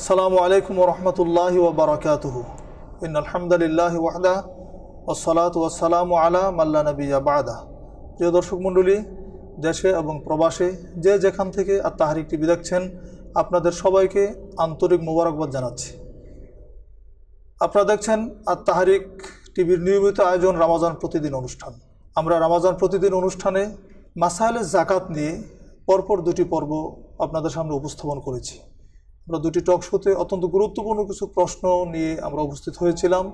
আসসালামু আলাইকুম রহমতুল্লাহ ওবরাকাতহ ইন আলহামদুলিল্লাহ ওয়াহদা ওসলাত ওয়াসালাম আলা মাল্লা নবীয়া বাদা প্রিয় দর্শক মণ্ডলী দেশে এবং প্রবাসে যে যেখান থেকে আর তাহারিক টিভি দেখছেন আপনাদের সবাইকে আন্তরিক মোবারকবাদ জানাচ্ছি আপনারা দেখছেন আর তাহারিক টিভির নিয়মিত আয়োজন রামাজান প্রতিদিন অনুষ্ঠান আমরা রামাজান প্রতিদিন অনুষ্ঠানে মাসাইলের জাকাত নিয়ে পরপর দুটি পর্ব আপনাদের সামনে উপস্থাপন করেছি আমরা দুটি টক শোতে অত্যন্ত গুরুত্বপূর্ণ কিছু প্রশ্ন নিয়ে আমরা উপস্থিত হয়েছিলাম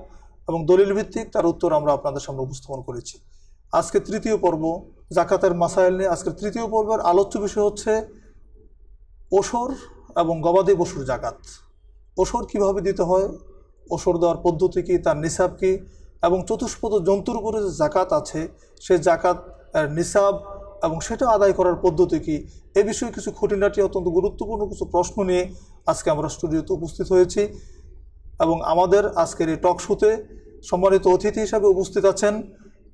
এবং দলিল ভিত্তিক তার উত্তর আমরা আপনাদের সামনে উপস্থাপন করেছি আজকে তৃতীয় পর্ব জাকাতের মাসাইল নিয়ে আজকের তৃতীয় পর্বের আলোচ্য বিষয় হচ্ছে ওসর এবং গবাদি পশুর জাকাত ওসর কিভাবে দিতে হয় ওসর দেওয়ার পদ্ধতি কী তার নিসাব কী এবং চতুষ্পদ জন্তুর উপরে যে জাকাত আছে সে জাকাত নিসাব এবং সেটা আদায় করার পদ্ধতি কী এ বিষয়ে কিছু খুঁটিনাটি অত্যন্ত গুরুত্বপূর্ণ কিছু প্রশ্ন নিয়ে আজকে আমরা স্টুডিওতে উপস্থিত হয়েছি এবং আমাদের আজকের এই টক শোতে সম্মানিত অতিথি হিসাবে উপস্থিত আছেন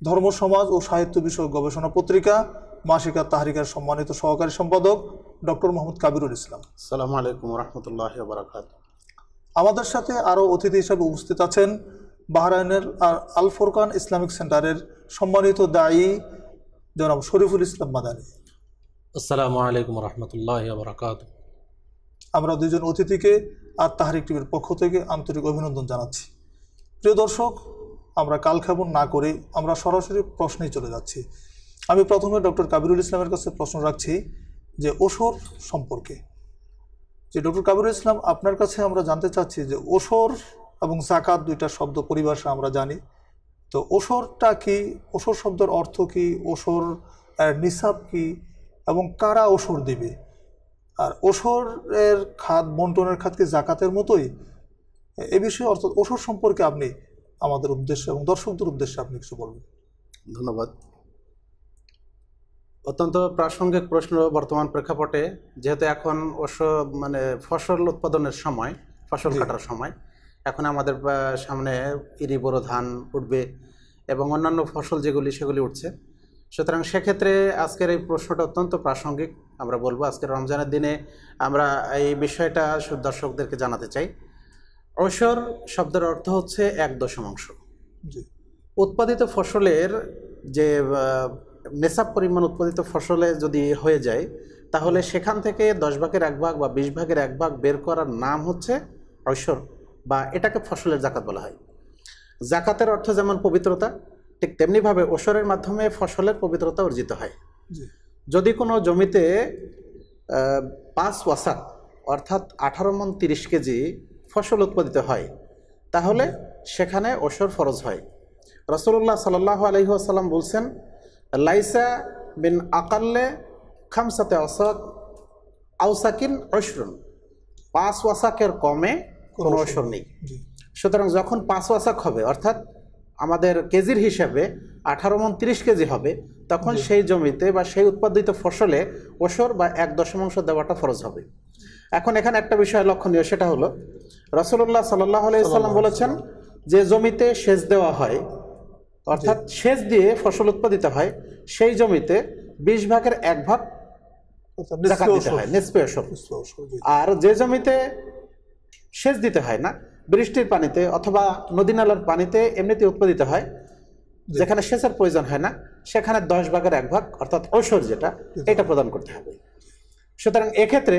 ধর্ম সমাজ ও সাহিত্য বিষয়ক গবেষণা পত্রিকা মাসিকা তাহারিকার সম্মানিত সহকারী সম্পাদক ডক্টর মোহাম্মদ কাবিরুল ইসলাম সালাম আলাইকুম রহমতুল্লাহ বারাকাত আমাদের সাথে আরও অতিথি হিসাবে উপস্থিত আছেন বাহরাইনের আর আল ফোরকান ইসলামিক সেন্টারের সম্মানিত দায়ী জনাব শরীফুল ইসলাম মাদানী আসসালামু আলাইকুম রহমতুল্লাহ বারাকাতুহ আমরা দুজন অতিথিকে আর তাহারিক টিভির পক্ষ থেকে আন্তরিক অভিনন্দন জানাচ্ছি প্রিয় দর্শক আমরা কালক্ষেপণ না করে আমরা সরাসরি প্রশ্নেই চলে যাচ্ছি আমি প্রথমে ডক্টর কাবিরুল ইসলামের কাছে প্রশ্ন রাখছি যে ওসর সম্পর্কে যে ডক্টর কাবিরুল ইসলাম আপনার কাছে আমরা জানতে চাচ্ছি যে ওসর এবং জাকাত দুইটা শব্দ পরিভাষা আমরা জানি তো ওসরটা কি ওসর শব্দের অর্থ কি ওসর নিসাব কি এবং কারা ওসর দিবে আর ওসরের খাত বন্টনের খাতকে জাকাতের মতোই এ বিষয়ে অর্থাৎ ওসর সম্পর্কে আপনি আমাদের উদ্দেশ্যে এবং দর্শকদের উদ্দেশ্যে আপনি কিছু বলবেন ধন্যবাদ অত্যন্ত প্রাসঙ্গিক প্রশ্ন বর্তমান প্রেক্ষাপটে যেহেতু এখন ওস মানে ফসল উৎপাদনের সময় ফসল কাটার সময় এখন আমাদের সামনে ইরি বড় ধান উঠবে এবং অন্যান্য ফসল যেগুলি সেগুলি উঠছে সুতরাং সেক্ষেত্রে আজকের এই প্রশ্নটা অত্যন্ত প্রাসঙ্গিক আমরা বলবো আজকের রমজানের দিনে আমরা এই বিষয়টা দর্শকদেরকে জানাতে চাই অসর শব্দের অর্থ হচ্ছে এক দশমাংশ উৎপাদিত ফসলের যে নেশাব পরিমাণ উৎপাদিত ফসলে যদি হয়ে যায় তাহলে সেখান থেকে দশ ভাগের এক ভাগ বা বিশ ভাগের এক ভাগ বের করার নাম হচ্ছে ঐশ্বর বা এটাকে ফসলের জাকাত বলা হয় জাকাতের অর্থ যেমন পবিত্রতা ঠিক তেমনিভাবে ওসরের মাধ্যমে ফসলের পবিত্রতা অর্জিত হয় যদি কোনো জমিতে পাঁচ ওয়াসাত অর্থাৎ আঠারো মন তিরিশ কেজি ফসল উৎপাদিত হয় তাহলে সেখানে ওসর ফরজ হয় রসুল্লাহ সাল্লাহ আলহিহাসাল্লাম বলছেন লাইসা বিন আকাল্লে খামসাতে অসাক আউসাকিন অসরুন পাঁচ ওয়াসাকের কমে কোনো অসর নেই সুতরাং যখন পাঁচ ওয়াসাক হবে অর্থাৎ আমাদের কেজির হিসাবে আঠারো মন তিরিশ কেজি হবে তখন সেই জমিতে বা সেই উৎপাদিত ফসলে ওসর বা এক দশমাংশ দেওয়াটা ফরজ হবে এখন এখানে একটা বিষয় লক্ষণীয় সেটা হলো রসুল্লাহ সাল্লাহ আলাইসাল্লাম বলেছেন যে জমিতে সেচ দেওয়া হয় অর্থাৎ সেচ দিয়ে ফসল উৎপাদিত হয় সেই জমিতে বিশ ভাগের এক ভাগ আচ্ছা, আর যে জমিতে সেচ দিতে হয় না বৃষ্টির পানিতে অথবা নদী নালার পানিতে এমনিতে উৎপাদিত হয় যেখানে সেচের প্রয়োজন হয় না সেখানে দশ ভাগের এক ভাগ অর্থাৎ ঔষধ যেটা এটা প্রদান করতে হবে সুতরাং এক্ষেত্রে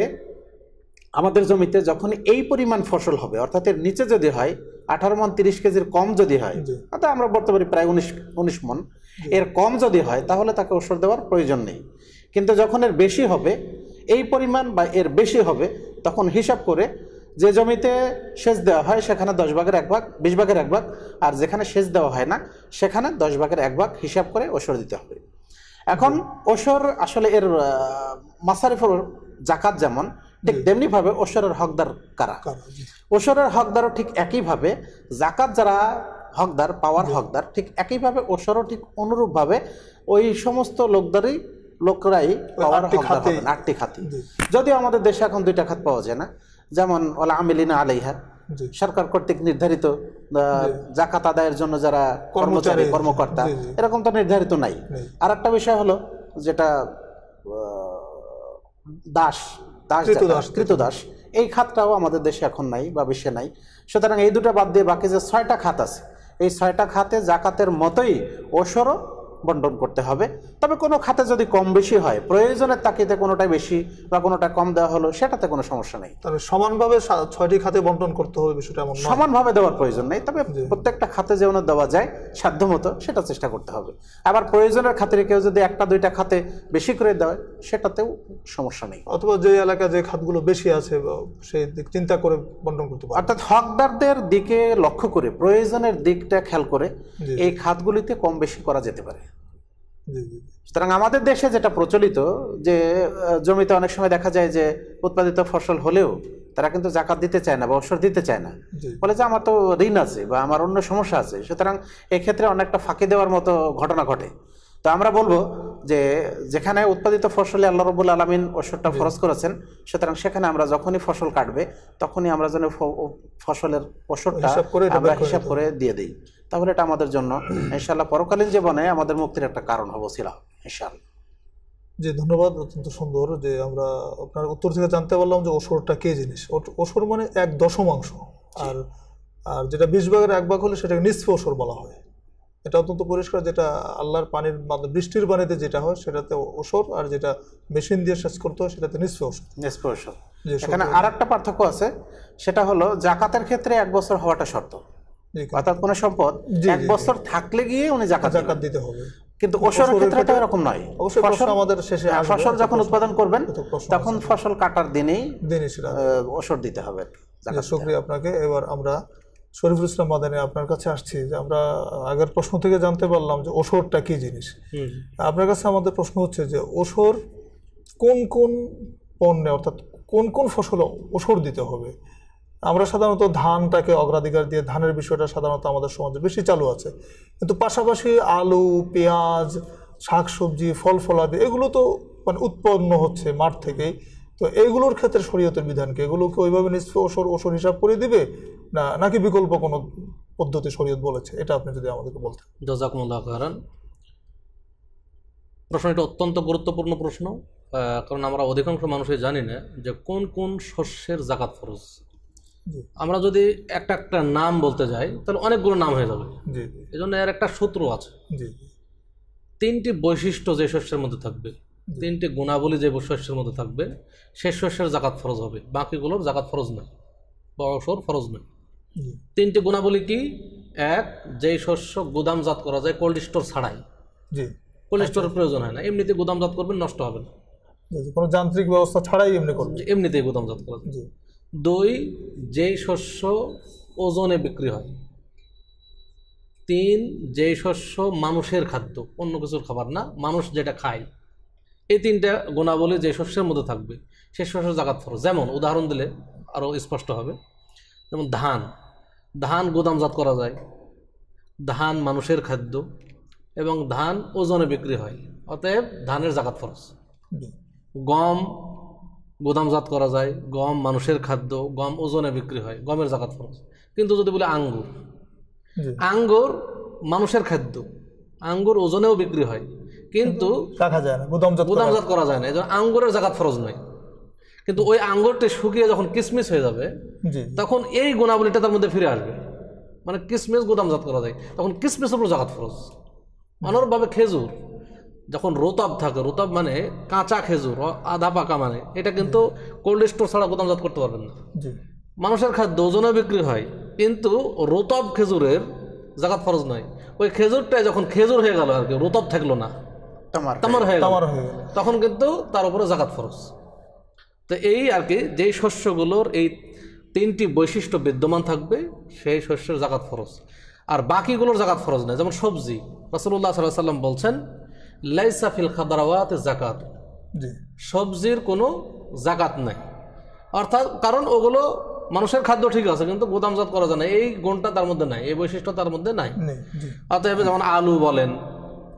আমাদের জমিতে যখন এই পরিমাণ ফসল হবে অর্থাৎ এর নিচে যদি হয় আঠারো মন তিরিশ কেজির কম যদি হয় অর্থাৎ আমরা বলতে পারি প্রায় উনিশ উনিশ মন এর কম যদি হয় তাহলে তাকে ঔষধ দেওয়ার প্রয়োজন নেই কিন্তু যখন এর বেশি হবে এই পরিমাণ বা এর বেশি হবে তখন হিসাব করে যে জমিতে সেচ দেওয়া হয় সেখানে দশ ভাগের এক ভাগ বিশ ভাগের এক ভাগ আর যেখানে সেচ দেওয়া হয় না সেখানে দশ ভাগের এক ভাগ হিসাব করে ওষর দিতে হবে এখন ওষর আসলে এর মাসারিফর জাকাত যেমন ঠিক তেমনিভাবে ওসরের হকদার কারা ওসরের হকদারও ঠিক একইভাবে জাকাত যারা হকদার পাওয়ার হকদার ঠিক একইভাবে ওসরও ঠিক অনুরূপভাবে ওই সমস্ত লোকদারই লোকরাই পাওয়ার হকদার আটটি খাতি যদিও আমাদের দেশে এখন দুইটা খাত পাওয়া যায় না যেমন ওলা আমিলিনা আলাইহা সরকার কর্তৃক নির্ধারিত জাকাত আদায়ের জন্য যারা কর্মচারী কর্মকর্তা এরকম তো নির্ধারিত নাই আর একটা বিষয় হলো যেটা দাস দাস দাস এই খাতটাও আমাদের দেশে এখন নাই বা বিশ্বে নাই সুতরাং এই দুটো বাদ দিয়ে বাকি যে ছয়টা খাত আছে এই ছয়টা খাতে জাকাতের মতোই ওসরও বন্টন করতে হবে তবে কোনো খাতে যদি কম বেশি হয় প্রয়োজনের তাকিতে কোনোটা বেশি বা কোনোটা কম দেওয়া হলো সেটাতে কোনো সমস্যা নেই তবে সমানভাবে ছয়টি খাতে বন্টন করতে হবে বিষয়টা সমানভাবে দেওয়ার প্রয়োজন নেই তবে প্রত্যেকটা খাতে যেমন দেওয়া যায় সাধ্যমতো সেটা চেষ্টা করতে হবে আবার প্রয়োজনের খাতিরে কেউ যদি একটা দুইটা খাতে বেশি করে দেয় সেটাতেও সমস্যা নেই অথবা যে এলাকা যে খাতগুলো বেশি আছে সেই দিক চিন্তা করে বন্টন করতে পারে অর্থাৎ হকদারদের দিকে লক্ষ্য করে প্রয়োজনের দিকটা খেয়াল করে এই খাতগুলিতে কম বেশি করা যেতে পারে সুতরাং আমাদের দেশে যেটা প্রচলিত যে জমিতে অনেক সময় দেখা যায় যে উৎপাদিত ফসল হলেও তারা কিন্তু জাকাত দিতে চায় না বা অবসর দিতে চায় না বলে যে আমার তো ঋণ আছে বা আমার অন্য সমস্যা আছে সুতরাং এক্ষেত্রে অনেকটা ফাঁকি দেওয়ার মতো ঘটনা ঘটে তো আমরা বলবো যে যেখানে উৎপাদিত ফসলে আল্লাহ রবুল আলমিন ওষুধটা ফরজ করেছেন সুতরাং সেখানে আমরা যখনই ফসল কাটবে তখনই আমরা যেন ফসলের ওষুধটা আমরা হিসাব করে দিয়ে দিই তাহলে এটা আমাদের জন্য ইনশাল্লাহ পরকালীন জীবনে আমাদের মুক্তির একটা কারণ হবো ছিল ইনশাল্লাহ যে ধন্যবাদ অত্যন্ত সুন্দর যে আমরা আপনার উত্তর থেকে জানতে পারলাম যে ওসরটা কে জিনিস ওসর মানে এক দশমাংশ আর আর যেটা বিশ ভাগের এক ভাগ হলে সেটাকে নিষ্প ওসর বলা হয় এটা অত্যন্ত পরিষ্কার যেটা আল্লাহর পানির মাধ্যমে বৃষ্টির পানিতে যেটা হয় সেটাতে ওসর আর যেটা মেশিন দিয়ে সেচ করতে হয় সেটাতে নিষ্প ওসর নিষ্প ওসর এখানে আর একটা পার্থক্য আছে সেটা হলো জাকাতের ক্ষেত্রে এক বছর হওয়াটা শর্ত অর্থাৎ কোনো সম্পদ এক বছর থাকলে গিয়ে উনি জাকাত জাকাত দিতে হবে কিন্তু ওষুধের ক্ষেত্রে তো এরকম নয় ফসল আমাদের শেষে হ্যাঁ, ফসল যখন উৎপাদন করবেন তখন ফসল কাটার দিনেই ওষুধ দিতে হবে শুক্রিয়া আপনাকে এবার আমরা শরীফুল ইসলাম মাদানি আপনার কাছে আসছি যে আমরা আগের প্রশ্ন থেকে জানতে পারলাম যে ওষরটা কি জিনিস আপনার কাছে আমাদের প্রশ্ন হচ্ছে যে ওষর কোন কোন পণ্যে অর্থাৎ কোন কোন ফসলে ওষর দিতে হবে আমরা সাধারণত ধানটাকে অগ্রাধিকার দিয়ে ধানের বিষয়টা সাধারণত আমাদের সমাজে বেশি চালু আছে কিন্তু পাশাপাশি আলু পেঁয়াজ শাকসবজি ফল ফলাদি এগুলো তো মানে উৎপন্ন হচ্ছে মাঠ থেকেই তো এইগুলোর ক্ষেত্রে শরীয়তের বিধানকে এগুলোকে ওইভাবে ওষুধ ওষুধ হিসাব করে দিবে না নাকি বিকল্প কোনো পদ্ধতি শরীয়ত বলেছে এটা আপনি যদি আমাদেরকে বলতেন জজাকুমুল্লাহ কারণ প্রশ্ন এটা অত্যন্ত গুরুত্বপূর্ণ প্রশ্ন কারণ আমরা অধিকাংশ মানুষই জানি না যে কোন কোন শস্যের জাকাত ফরজ আমরা যদি একটা একটা নাম বলতে যাই তাহলে অনেকগুলো নাম হয়ে যাবে এই জন্য এর একটা সূত্র আছে তিনটি বৈশিষ্ট্য যে শস্যের মধ্যে থাকবে তিনটি গুণাবলী যে শস্যের মধ্যে থাকবে সে শস্যের জাকাত ফরজ হবে বাকিগুলোর জাকাত ফরজ নেই বড়সর ফরজ নেই তিনটি গুণাবলী কি এক যেই শস্য গুদামজাত করা যায় কোল্ড স্টোর ছাড়াই কোল্ড স্টোরের প্রয়োজন হয় না এমনিতে গুদামজাত করবেন নষ্ট হবে না কোনো যান্ত্রিক ব্যবস্থা ছাড়াই এমনি করবেন এমনিতেই গুদামজাত করা যায় দুই যেই শস্য ওজনে বিক্রি হয় তিন যেই শস্য মানুষের খাদ্য অন্য কিছুর খাবার না মানুষ যেটা খায় এই তিনটা গুণাবলী যে শস্যের মধ্যে থাকবে সে শস্য জাগাত ফরজ যেমন উদাহরণ দিলে আরও স্পষ্ট হবে যেমন ধান ধান গোদামজাত করা যায় ধান মানুষের খাদ্য এবং ধান ওজনে বিক্রি হয় অতএব ধানের জাগাত ফরজ গম গোদামজাত করা যায় গম মানুষের খাদ্য গম ওজনে বিক্রি হয় গমের জাকাত ফরজ কিন্তু যদি বলে আঙ্গুর আঙ্গুর মানুষের খাদ্য আঙ্গুর ওজনেও বিক্রি হয় কিন্তু গোদামজাত করা যায় না আঙ্গুরের জাকাত ফরজ নয় কিন্তু ওই আঙ্গুরটি শুকিয়ে যখন কিসমিস হয়ে যাবে তখন এই গুণাবলীটা তার মধ্যে ফিরে আসবে মানে কিসমিস গোদামজাত করা যায় তখন কিসমিসের উপর জাকাত ফরজ অনুরূপভাবে খেজুর যখন রোতাব থাকে রোতাব মানে কাঁচা খেজুর আধা পাকা মানে এটা কিন্তু কোল্ড স্টোর ছাড়া গোদামজাত করতে পারবেন না মানুষের খাদ্য ওজনে বিক্রি হয় কিন্তু রোতাব খেজুরের জাগাত ফরজ নয় ওই খেজুরটা যখন খেজুর হয়ে গেল আর কি রোতাব থাকলো না তামার হয়ে তখন কিন্তু তার উপরে জাকাত ফরজ তো এই আর কি যেই শস্যগুলোর এই তিনটি বৈশিষ্ট্য বিদ্যমান থাকবে সেই শস্যের জাকাত ফরজ আর বাকিগুলোর জাকাত ফরজ নয় যেমন সবজি রসুল্লাহ সাল্লাহ সাল্লাম বলছেন লাইসাফিল খাদারাওয়াত জাকাত সবজির কোনো জাকাত নাই অর্থাৎ কারণ ওগুলো মানুষের খাদ্য ঠিক আছে কিন্তু গোদামজাত করা যায় না এই গুণটা তার মধ্যে নাই এই বৈশিষ্ট্য তার মধ্যে নাই অতএব যেমন আলু বলেন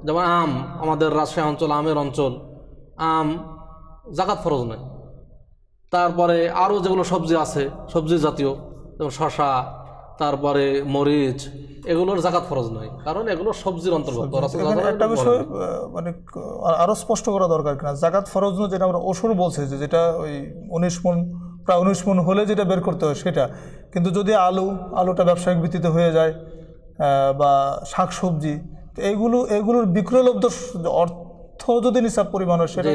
যেমন আম আমাদের রাজশাহী অঞ্চল আমের অঞ্চল আম জাকাত ফরজ নাই তারপরে আরও যেগুলো সবজি আছে সবজি জাতীয় যেমন শশা তারপরে মরিচ এগুলোর জাকাত ফরজ নয় কারণ এগুলো সবজির অন্তর্ভুক্ত একটা বিষয় মানে আরো স্পষ্ট করা দরকার কিনা জাকাত ফরজ নয় যেটা আমরা ওষুধ বলছি যে যেটা ওই উনিশ মন প্রায় উনিশ মন হলে যেটা বের করতে হয় সেটা কিন্তু যদি আলু আলুটা ব্যবসায়িক ভিত্তিতে হয়ে যায় বা শাক সবজি এগুলো এগুলোর বিক্রয়লব্ধ অর্থ যদি নিসাব পরিমাণ হয় সেটা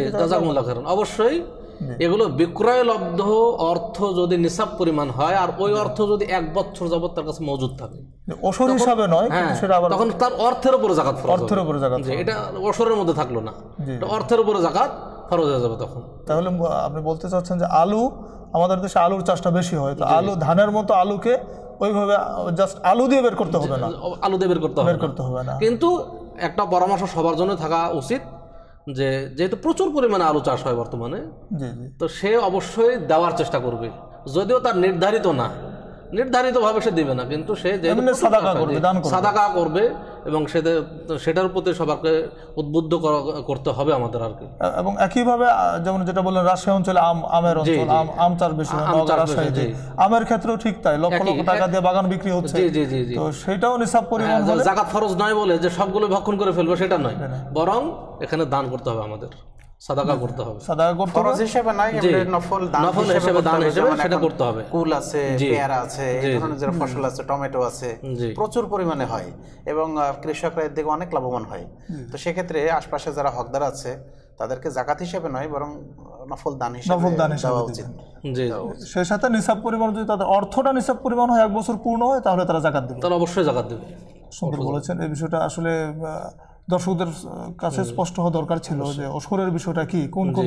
অবশ্যই হ্যাঁ। এগুলো বিক্রয় লব্ধ অর্থ যদি নিসাব পরিমাণ হয় আর ওই অর্থ যদি এক বছর যাবত তার কাছে মজুদ থাকে অসর হিসাবে নয় হ্যাঁ, তখন তার অর্থের উপরে জাকাত অর্থের উপরে জাকাত এটা অসরের মধ্যে থাকলো না অর্থের উপরে জাকাত ফরজ হয়ে যাবে তখন তাহলে আপনি বলতে চাচ্ছেন যে আলু আমাদের দেশে আলুর চাষটা বেশি হয় তো আলু ধানের মতো আলুকে ওইভাবে জাস্ট আলু দিয়ে বের করতে হবে না আলু দিয়ে বের করতে হবে না কিন্তু একটা পরামর্শ সবার জন্য থাকা উচিত যে যেহেতু প্রচুর পরিমাণে আলু চাষ হয় বর্তমানে তো সে অবশ্যই দেওয়ার চেষ্টা করবে যদিও তার নির্ধারিত না নির্ধারিতভাবে সে দিবে না কিন্তু সে সাদাকা করবে এবং সেটার প্রতি সবাকে উদ্বুদ্ধ করতে হবে আমাদের আর কি এবং একইভাবে যেমন যেটা বললেন রাজশাহী অঞ্চলে আমের অঞ্চল আম চাষ বেশি আমের ক্ষেত্রেও ঠিক তাই লক্ষ লক্ষ টাকা দিয়ে বাগান বিক্রি হচ্ছে জি জি জি তো সেটাও নিসাব পরিমাণ হ্যাঁ, জাকাত ফরজ নয় বলে যে সবগুলো ভক্ষণ করে ফেলবো সেটা নয় বরং এখানে দান করতে হবে আমাদের সাদাকা করতে হবে সাদাকা করতে হিসেবে নাই নফল দান নফল হিসেবে দান হিসেবে সেটা করতে হবে কুল আছে পেয়ারা আছে এই ধরনের ফসল আছে টমেটো আছে প্রচুর পরিমাণে হয় এবং কৃষকরা এর দিকে অনেক লাভবান হয় তো আশপাশে যারা হকদার আছে তাদেরকে জাকাত হিসেবে নয় বরং নফল দান হিসেবে নফল দান হিসেবে উচিত সেই সাথে নিসাব পরিমাণ যদি তাদের অর্থটা নিসাব পরিমাণ হয় এক বছর পূর্ণ হয় তাহলে তারা জাকাত দেবে তাহলে অবশ্যই জাকাত দেবে সুন্দর বলেছেন এই বিষয়টা আসলে দর্শকদের কাছে স্পষ্ট হওয়া দরকার ছিল যে ওসরের বিষয়টা কি কোন কোন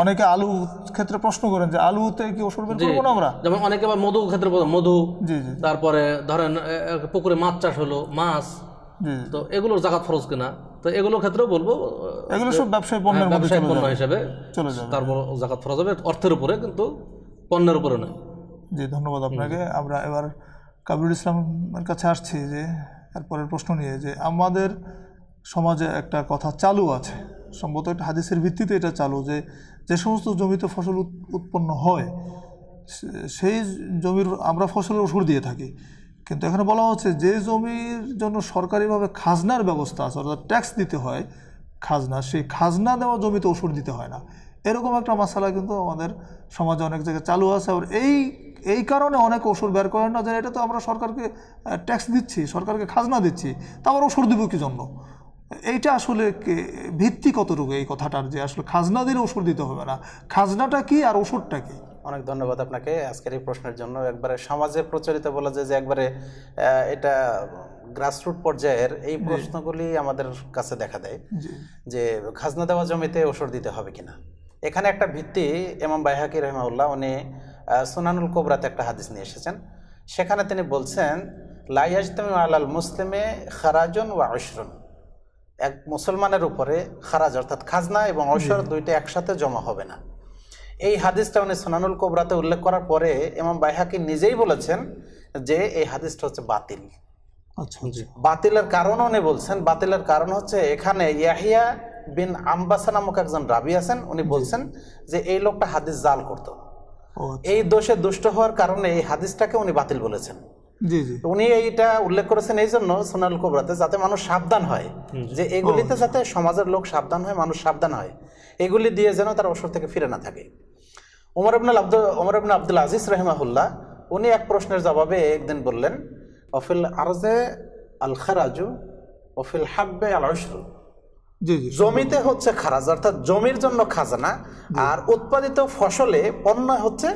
অনেকে আলু ক্ষেত্রে প্রশ্ন করেন যে আলুতে কি ওষুধ বের করবো না আমরা যেমন অনেকে আবার মধু ক্ষেত্রে মধু জি জি তারপরে ধরেন পুকুরে মাছ চাষ হলো মাছ তো এগুলোর জাকাত ফরজ কিনা তো এগুলোর ক্ষেত্রেও বলবো এগুলো সব ব্যবসায় হ্যাঁ, পণ্যের ব্যবসায় পণ্য হিসেবে চলে যাবে তারপর জাকাত ফরজ হবে অর্থের উপরে কিন্তু পণ্যের উপরে নয় জি ধন্যবাদ আপনাকে আমরা এবার কাবিরুল ইসলামের কাছে আসছি যে এরপরের প্রশ্ন নিয়ে যে আমাদের সমাজে একটা কথা চালু আছে সম্ভবত একটা হাদিসের ভিত্তিতে এটা চালু যে যে সমস্ত জমিতে ফসল উৎপন্ন হয় সেই জমির আমরা ফসলের ওষুধ দিয়ে থাকি কিন্তু এখানে বলা হচ্ছে যে জমির জন্য সরকারিভাবে খাজনার ব্যবস্থা আছে অর্থাৎ ট্যাক্স দিতে হয় খাজনা সেই খাজনা দেওয়া জমিতে ওষুধ দিতে হয় না এরকম একটা মশালা কিন্তু আমাদের সমাজে অনেক জায়গায় চালু আছে আর এই এই কারণে অনেক ওষুধ বের করেন না যে এটা তো আমরা সরকারকে ট্যাক্স দিচ্ছি সরকারকে খাজনা দিচ্ছি তা আবার ওষুধ দেবো কি জন্য এইটা আসলে ভিত্তি কতটুকু এই কথাটার যে আসলে খাজনা দিলে ওষুধ দিতে হবে না খাজনাটা কি আর ওষুধটা কি অনেক ধন্যবাদ আপনাকে আজকের এই প্রশ্নের জন্য একবারে সমাজে প্রচলিত বলা যায় যে একবারে এটা গ্রাসরুট পর্যায়ের এই প্রশ্নগুলি আমাদের কাছে দেখা দেয় যে খাজনা দেওয়া জমিতে ওষুধ দিতে হবে কিনা এখানে একটা ভিত্তি এমাম বাইহাকি রহমাউল্লাহ উনি সোনানুল কোবরাতে একটা হাদিস নিয়ে এসেছেন সেখানে তিনি বলছেন লাইয়াজতম আলাল মুসলিমে খারাজন ওয়া আশরুন এক মুসলমানের উপরে খারাজ অর্থাৎ খাজনা এবং অসর দুইটা একসাথে জমা হবে না এই হাদিসটা উনি সোনানুল কোবরাতে উল্লেখ করার পরে এমন বাইহাকি নিজেই বলেছেন যে এই হাদিসটা হচ্ছে বাতিল আচ্ছা, বাতিলের কারণ উনি বলছেন বাতিলের কারণ হচ্ছে এখানে ইয়াহিয়া বিন আম্বাসা নামক একজন রাবি আছেন উনি বলছেন যে এই লোকটা হাদিস জাল করত আচ্ছা। এই দোষে দুষ্ট হওয়ার কারণে এই হাদিসটাকে উনি বাতিল বলেছেন উনি এইটা উল্লেখ করেছেন এই জন্য সোনাল কোবরাতে যাতে মানুষ সাবধান হয় যে এগুলিতে যাতে সমাজের লোক সাবধান হয় মানুষ সাবধান হয় এগুলি দিয়ে যেন তার অবসর থেকে ফিরে না থাকে উমর আবনাল আব্দুল ওমর আবনাল আব্দুল আজিজ রহমাহুল্লাহ উনি এক প্রশ্নের জবাবে একদিন বললেন অফিল আরজে আল খারাজু অফিল হাব্বে আল অসরু জমিতে হচ্ছে খারাজ অর্থাৎ জমির জন্য খাজানা আর উৎপাদিত ফসলে পণ্য হচ্ছে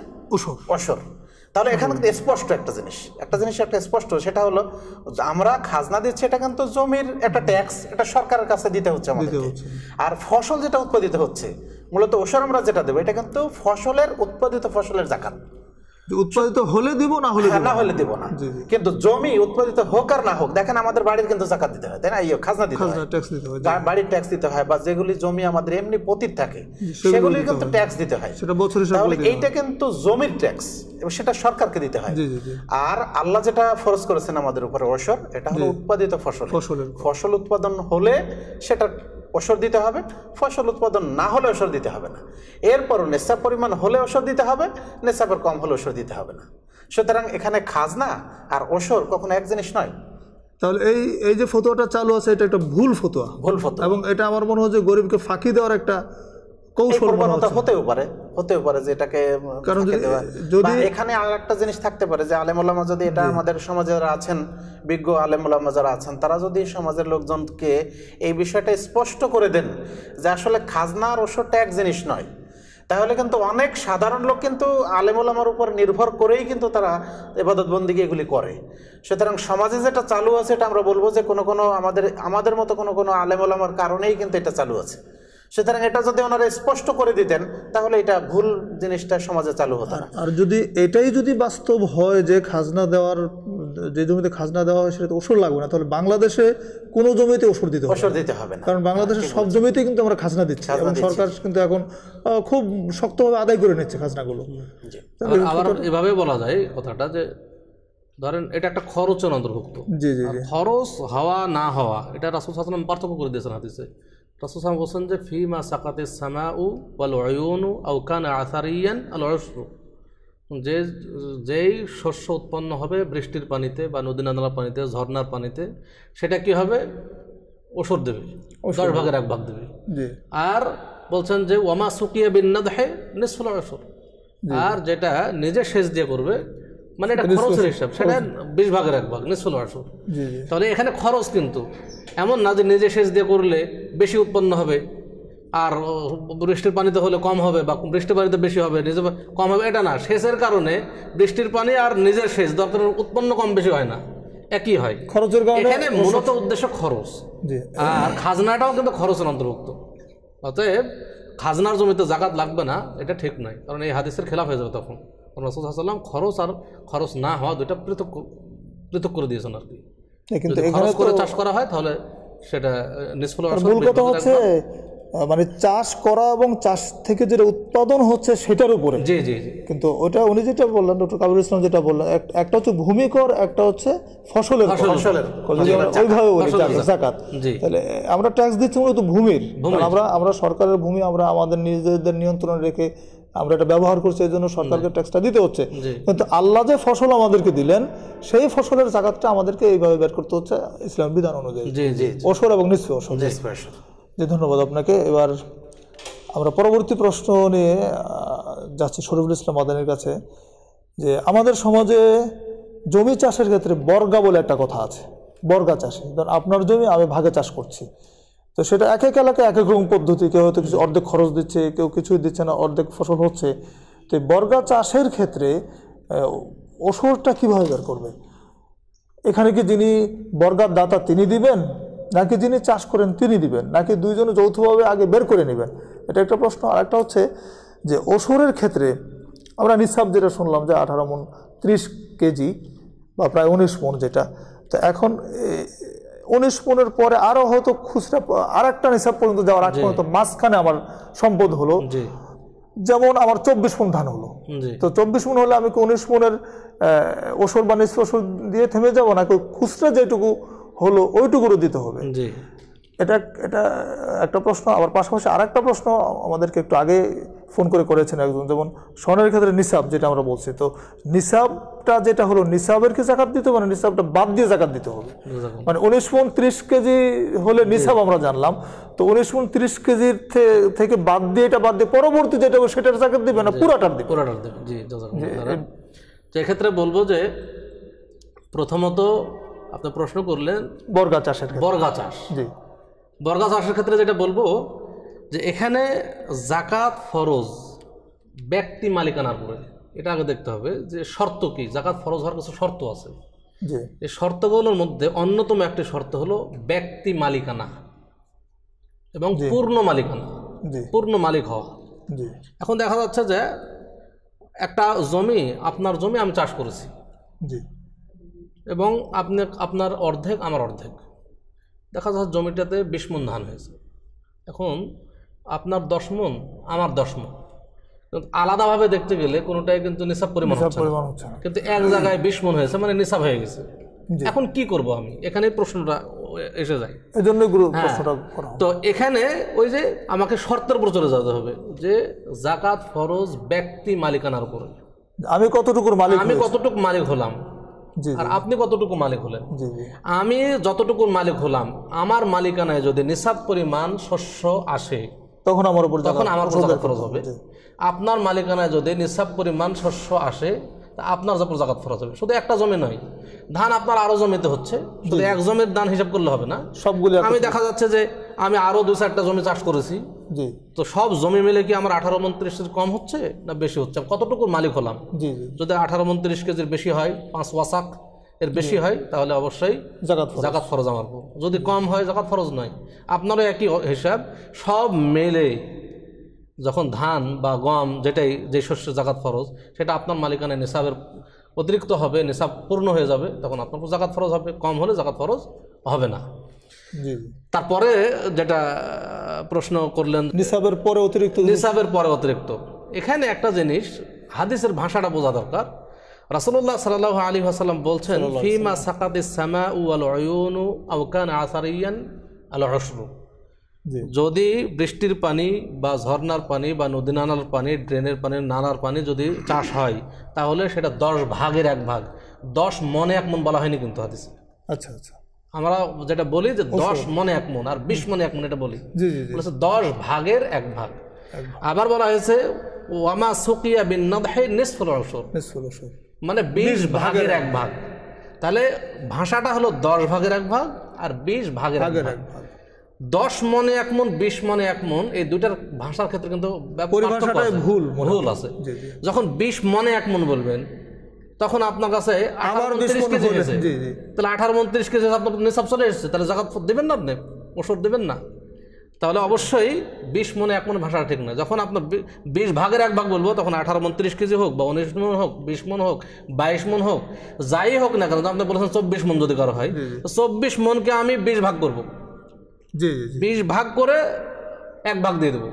অসর তাহলে এখানে কিন্তু স্পষ্ট একটা জিনিস একটা জিনিস একটা স্পষ্ট সেটা হলো আমরা খাজনা দিচ্ছি এটা কিন্তু জমির একটা ট্যাক্স এটা সরকারের কাছে দিতে হচ্ছে আমাদের আর ফসল যেটা উৎপাদিত হচ্ছে মূলত ওষুধ আমরা যেটা দেবো এটা কিন্তু ফসলের উৎপাদিত ফসলের জাকাত উৎপাদিত হলে দিব না হলে হ্যাঁ, না হলে দিব না কিন্তু জমি উৎপাদিত হোক আর না হোক দেখেন আমাদের বাড়ির কিন্তু জাকাত দিতে হয় তাই না ইয়ে, খাজনা দিতে হয় বাড়ির ট্যাক্স দিতে হয় বা যেগুলি জমি আমাদের এমনি পতিত থাকে সেগুলি কিন্তু ট্যাক্স দিতে হয় সেটা বছরে তাহলে এইটা কিন্তু জমির ট্যাক্স এবং সেটা সরকারকে দিতে হয় আর আল্লাহ যেটা ফরজ করেছেন আমাদের উপরে অসর এটা হলো উৎপাদিত ফসল ফসল উৎপাদন হলে সেটা ওষুধ দিতে হবে ফসল উৎপাদন না হলে ওষুধ দিতে হবে না এরপরও নেশাব পরিমাণ হলে ওষুধ দিতে হবে নেশাবের কম হলে ওষুধ দিতে হবে না সুতরাং এখানে খাজনা আর ওষুধ কখনো এক জিনিস নয় তাহলে এই এই যে ফতোয়াটা চালু আছে এটা একটা ভুল ফতোয়া ভুল ফতোয়া এবং এটা আমার মনে হয় যে গরিবকে ফাঁকি দেওয়ার একটা কৌশল হতেও পারে হতেও পারে যে এটাকে কারণ যদি এখানে আর একটা জিনিস থাকতে পারে যে যদি এটা আমাদের সমাজে যারা আছেন বিজ্ঞ যারা আছেন তারা যদি সমাজের লোকজনকে এই বিষয়টা স্পষ্ট করে দেন যে আসলে খাজনা এক জিনিস নয় তাহলে কিন্তু অনেক সাধারণ লোক কিন্তু আলেমুলামার উপর নির্ভর করেই কিন্তু তারা এবাদত বন্দিকে এগুলি করে সুতরাং সমাজে যেটা চালু আছে এটা আমরা বলবো যে কোনো কোনো আমাদের আমাদের মতো কোনো কোনো আলেমুলামার কারণেই কিন্তু এটা চালু আছে সুতরাং এটা যদি ওনারা স্পষ্ট করে দিতেন তাহলে এটা ভুল জিনিসটা সমাজে চালু হতো আর যদি এটাই যদি বাস্তব হয় যে খাজনা দেওয়ার যে জমিতে খাজনা দেওয়া হয় সেটা ওষুধ লাগবে না তাহলে বাংলাদেশে কোনো জমিতে ওষুধ দিতে ওষুধ দিতে হবে না কারণ বাংলাদেশের হ্যাঁ, সব জমিতে কিন্তু আমরা খাজনা দিচ্ছি এবং সরকার কিন্তু এখন খুব শক্তভাবে আদায় করে নিচ্ছে খাজনাগুলো আবার এভাবে বলা যায় কথাটা যে ধরেন এটা একটা খরচের অন্তর্ভুক্ত খরচ হওয়া না হওয়া এটা রাসুল হাসান পার্থক্য করে দিয়েছেন হাতিসে রসুসাম বলছেন যে ফি মা সাকাতে উ আউ কান আউকান আথারিয়ান আল অসরু যে যেই শস্য উৎপন্ন হবে বৃষ্টির পানিতে বা নদী নাদলার পানিতে ঝর্নার পানিতে সেটা কি হবে ওষুধ দেবে দশ ভাগের এক ভাগ দেবে আর বলছেন যে ওমা সুকিয়া বিন্নাদ হে নিঃসুল অসর আর যেটা নিজে সেচ দিয়ে করবে মানে এটা খরচের হিসাব সেটা বিশ ভাগের এক ভাগ নিঃশুল আসো তাহলে এখানে খরচ কিন্তু এমন না যে নিজে সেচ দিয়ে করলে বেশি উৎপন্ন হবে আর বৃষ্টির পানিতে হলে কম হবে বা বৃষ্টির পানিতে বেশি হবে নিজে কম হবে এটা না সেচের কারণে বৃষ্টির পানি আর নিজের সেচ দরকার উৎপন্ন কম বেশি হয় না একই হয় খরচের এখানে মূলত উদ্দেশ্য খরচ আর খাজনাটাও কিন্তু খরচের অন্তর্ভুক্ত অতএব খাজনার জমিতে জাকাত লাগবে না এটা ঠিক নয় কারণ এই হাদিসের খেলাফ হয়ে যাবে তখন রসুল সাল্লাম খরচ আর খরচ না হওয়া দুটা পৃথক পৃথক করে দিয়েছেন আর কি খরচ করে চাষ করা হয় তাহলে সেটা নিষ্ফল মূল কথা হচ্ছে মানে চাষ করা এবং চাষ থেকে যেটা উৎপাদন হচ্ছে সেটার উপরে জি জি কিন্তু ওটা উনি যেটা বললেন ডক্টর কাবুল ইসলাম যেটা বললেন একটা হচ্ছে ভূমিকর একটা হচ্ছে ফসলের ওইভাবে জাকাত তাহলে আমরা ট্যাক্স দিচ্ছি মূলত ভূমির আমরা আমরা সরকারের ভূমি আমরা আমাদের নিজেদের নিয়ন্ত্রণে রেখে আমরা এটা ব্যবহার করছি এই জন্য সরকারকে ট্যাক্সটা দিতে হচ্ছে কিন্তু আল্লাহ যে ফসল আমাদেরকে দিলেন সেই ফসলের জাকাতটা আমাদেরকে এইভাবে বের করতে হচ্ছে ইসলাম বিধান অনুযায়ী অসর এবং নিঃস্ব জি ধন্যবাদ আপনাকে এবার আমরা পরবর্তী প্রশ্ন নিয়ে যাচ্ছি শরীফুল ইসলাম আদানের কাছে যে আমাদের সমাজে জমি চাষের ক্ষেত্রে বর্গা বলে একটা কথা আছে বর্গা চাষে ধর আপনার জমি আমি ভাগে চাষ করছি তো সেটা এক এক এলাকায় এক এক রকম পদ্ধতি কেউ হয়তো কিছু অর্ধেক খরচ দিচ্ছে কেউ কিছুই দিচ্ছে না অর্ধেক ফসল হচ্ছে তো বর্গা চাষের ক্ষেত্রে ওষুধটা কীভাবে বের করবে এখানে কি যিনি বর্গার দাতা তিনি দিবেন নাকি যিনি চাষ করেন তিনি দিবেন নাকি দুইজনে যৌথভাবে আগে বের করে নেবেন এটা একটা প্রশ্ন আর একটা হচ্ছে যে ওষুরের ক্ষেত্রে আমরা নিঃসাব যেটা শুনলাম যে আঠারো মন ত্রিশ কেজি বা প্রায় উনিশ মন যেটা তো এখন উনিশ পনেরো পরে আরো হয়তো খুচরা আর একটা নিসাব পর্যন্ত যাওয়ার আগ পর্যন্ত মাঝখানে আমার সম্পদ হলো যেমন আমার চব্বিশ মন ধান হলো তো চব্বিশ মন হলে আমি উনিশ মনের ওষুধ বা নিঃশ্বসর দিয়ে থেমে যাবো না খুচরা যেটুকু হলো ওইটুকুরও দিতে হবে এটা এটা একটা প্রশ্ন আবার পাশাপাশি আর একটা প্রশ্ন আমাদেরকে একটু আগে ফোন করে করেছেন একজন যেমন স্বর্ণের ক্ষেত্রে নিসাব যেটা আমরা বলছি তো নিসাবটা যেটা হলো নিসাবের কি জাকাত দিতে হবে নিসাবটা বাদ দিয়ে জাকাত দিতে হবে মানে উনিশ পন ত্রিশ কেজি হলে নিসাব আমরা জানলাম তো উনিশ পন ত্রিশ কেজির থেকে বাদ দিয়ে এটা বাদ দিয়ে পরবর্তী যেটা হবে সেটার জাকাত দিবে না পুরাটার দিবে পুরাটার দেবে জি তো এক্ষেত্রে বলবো যে প্রথমত আপনি প্রশ্ন করলেন বর্গা চাষের বর্গা চাষ জি বর্গা চাষের ক্ষেত্রে যেটা বলবো যে এখানে জাকাত ফরজ ব্যক্তি মালিকানার উপরে এটা আগে দেখতে হবে যে শর্ত কি জাকাত ফরজ হওয়ার কিছু শর্ত আছে এই শর্তগুলোর মধ্যে অন্যতম একটি শর্ত হলো ব্যক্তি মালিকানা এবং পূর্ণ মালিকানা পূর্ণ মালিক হওয়া এখন দেখা যাচ্ছে যে একটা জমি আপনার জমি আমি চাষ করেছি এবং আপনি আপনার অর্ধেক আমার অর্ধেক দেখা যাচ্ছে জমিটাতে বিশ মন ধান হয়েছে এখন আপনার দশ মন আমার দশ মন আলাদাভাবে দেখতে গেলে কোনোটাই কিন্তু নিসাব পরিমাণ হচ্ছে কিন্তু এক জায়গায় বিশ মন হয়েছে মানে নিসাব হয়ে গেছে এখন কি করব আমি এখানে প্রশ্নটা এসে যায় জন্য হ্যাঁ। তো এখানে ওই যে আমাকে শর্তের উপর চলে যেতে হবে যে জাকাত ফরজ ব্যক্তি মালিকানার উপর আমি কতটুকুর মালিক আমি কতটুকু মালিক হলাম আর আপনি কতটুকু মালিক হলেন আমি যতটুকুর মালিক হলাম আমার মালিকানায় যদি নিসাব পরিমাণ শস্য আসে তখন আমার উপর তখন আমার উপর জাকাত ফরজ হবে আপনার মালিকানায় যদি নিসাব পরিমাণ শস্য আসে তা আপনার উপর জাকাত ফরজ হবে শুধু একটা জমি নয় ধান আপনার আরো জমিতে হচ্ছে শুধু এক জমির ধান হিসাব করলে হবে না সবগুলো আমি দেখা যাচ্ছে যে আমি আরো দু চারটা জমি চাষ করেছি তো সব জমি মিলে কি আমার আঠারো মন্ত্রিশের কম হচ্ছে না বেশি হচ্ছে কতটুকু মালিক হলাম যদি আঠারো মন্ত্রিশ কেজির বেশি হয় পাঁচ ওয়াসাক এর বেশি হয় তাহলে অবশ্যই জাকাত ফরজ আমার যদি কম হয় জাকাত ফরজ নয় আপনারও একই হিসাব সব মেলে যখন ধান বা গম যেটাই যে শস্য জাকাত ফরজ সেটা আপনার মালিকানা নিসাবের অতিরিক্ত হবে নিসাব পূর্ণ হয়ে যাবে তখন আপনার জাকাত ফরজ হবে কম হলে জাকাত ফরজ হবে না তারপরে যেটা প্রশ্ন করলেন নিসাবের পরে অতিরিক্ত নিসাবের পরে অতিরিক্ত এখানে একটা জিনিস হাদিসের ভাষাটা বোঝা দরকার রাসুল্লাহ সাল আলী হাসাল্লাম বলছেন ফিমা সামা উ আল আউকান আসারিয়ান আল যদি বৃষ্টির পানি বা ঝর্নার পানি বা নদী নানার পানি ড্রেনের পানি নানার পানি যদি চাষ হয় তাহলে সেটা দশ ভাগের এক ভাগ দশ মনে এক মন বলা হয়নি কিন্তু হাদিসে আচ্ছা আচ্ছা আমরা যেটা বলি যে দশ মনে এক মন আর বিশ মনে এক মন এটা বলি বলেছে দশ ভাগের এক ভাগ আবার বলা হয়েছে ওয়ামা সুকিয়া বিন নদহে নিসফুল অসর মানে বিশ ভাগের এক ভাগ তাহলে ভাষাটা হলো দশ ভাগের এক ভাগ আর বিশ ভাগের এক ভাগ দশ মনে এক মন বিশ মনে এক মন এই দুইটার ভাষার ক্ষেত্রে কিন্তু ভুল ভুল আছে যখন বিশ মনে এক মন বলবেন তখন আপনার কাছে তাহলে আঠারো মন ত্রিশ কেজি আপনার নিসাব চলে এসছে তাহলে জাকাত দেবেন না আপনি ওষুধ দেবেন না তাহলে অবশ্যই বিশ মনে এক মনে ভাষা ঠিক না যখন আপনার বিশ ভাগের এক ভাগ বলবো তখন আঠারো মন ত্রিশ কেজি হোক বা উনিশ মন হোক বিশ মন হোক বাইশ মন হোক যাই হোক না কেন আপনি বলেছেন চব্বিশ মন যদি করা হয় চব্বিশ মনকে আমি বিশ ভাগ করবো বিশ ভাগ করে এক ভাগ দিয়ে দেবো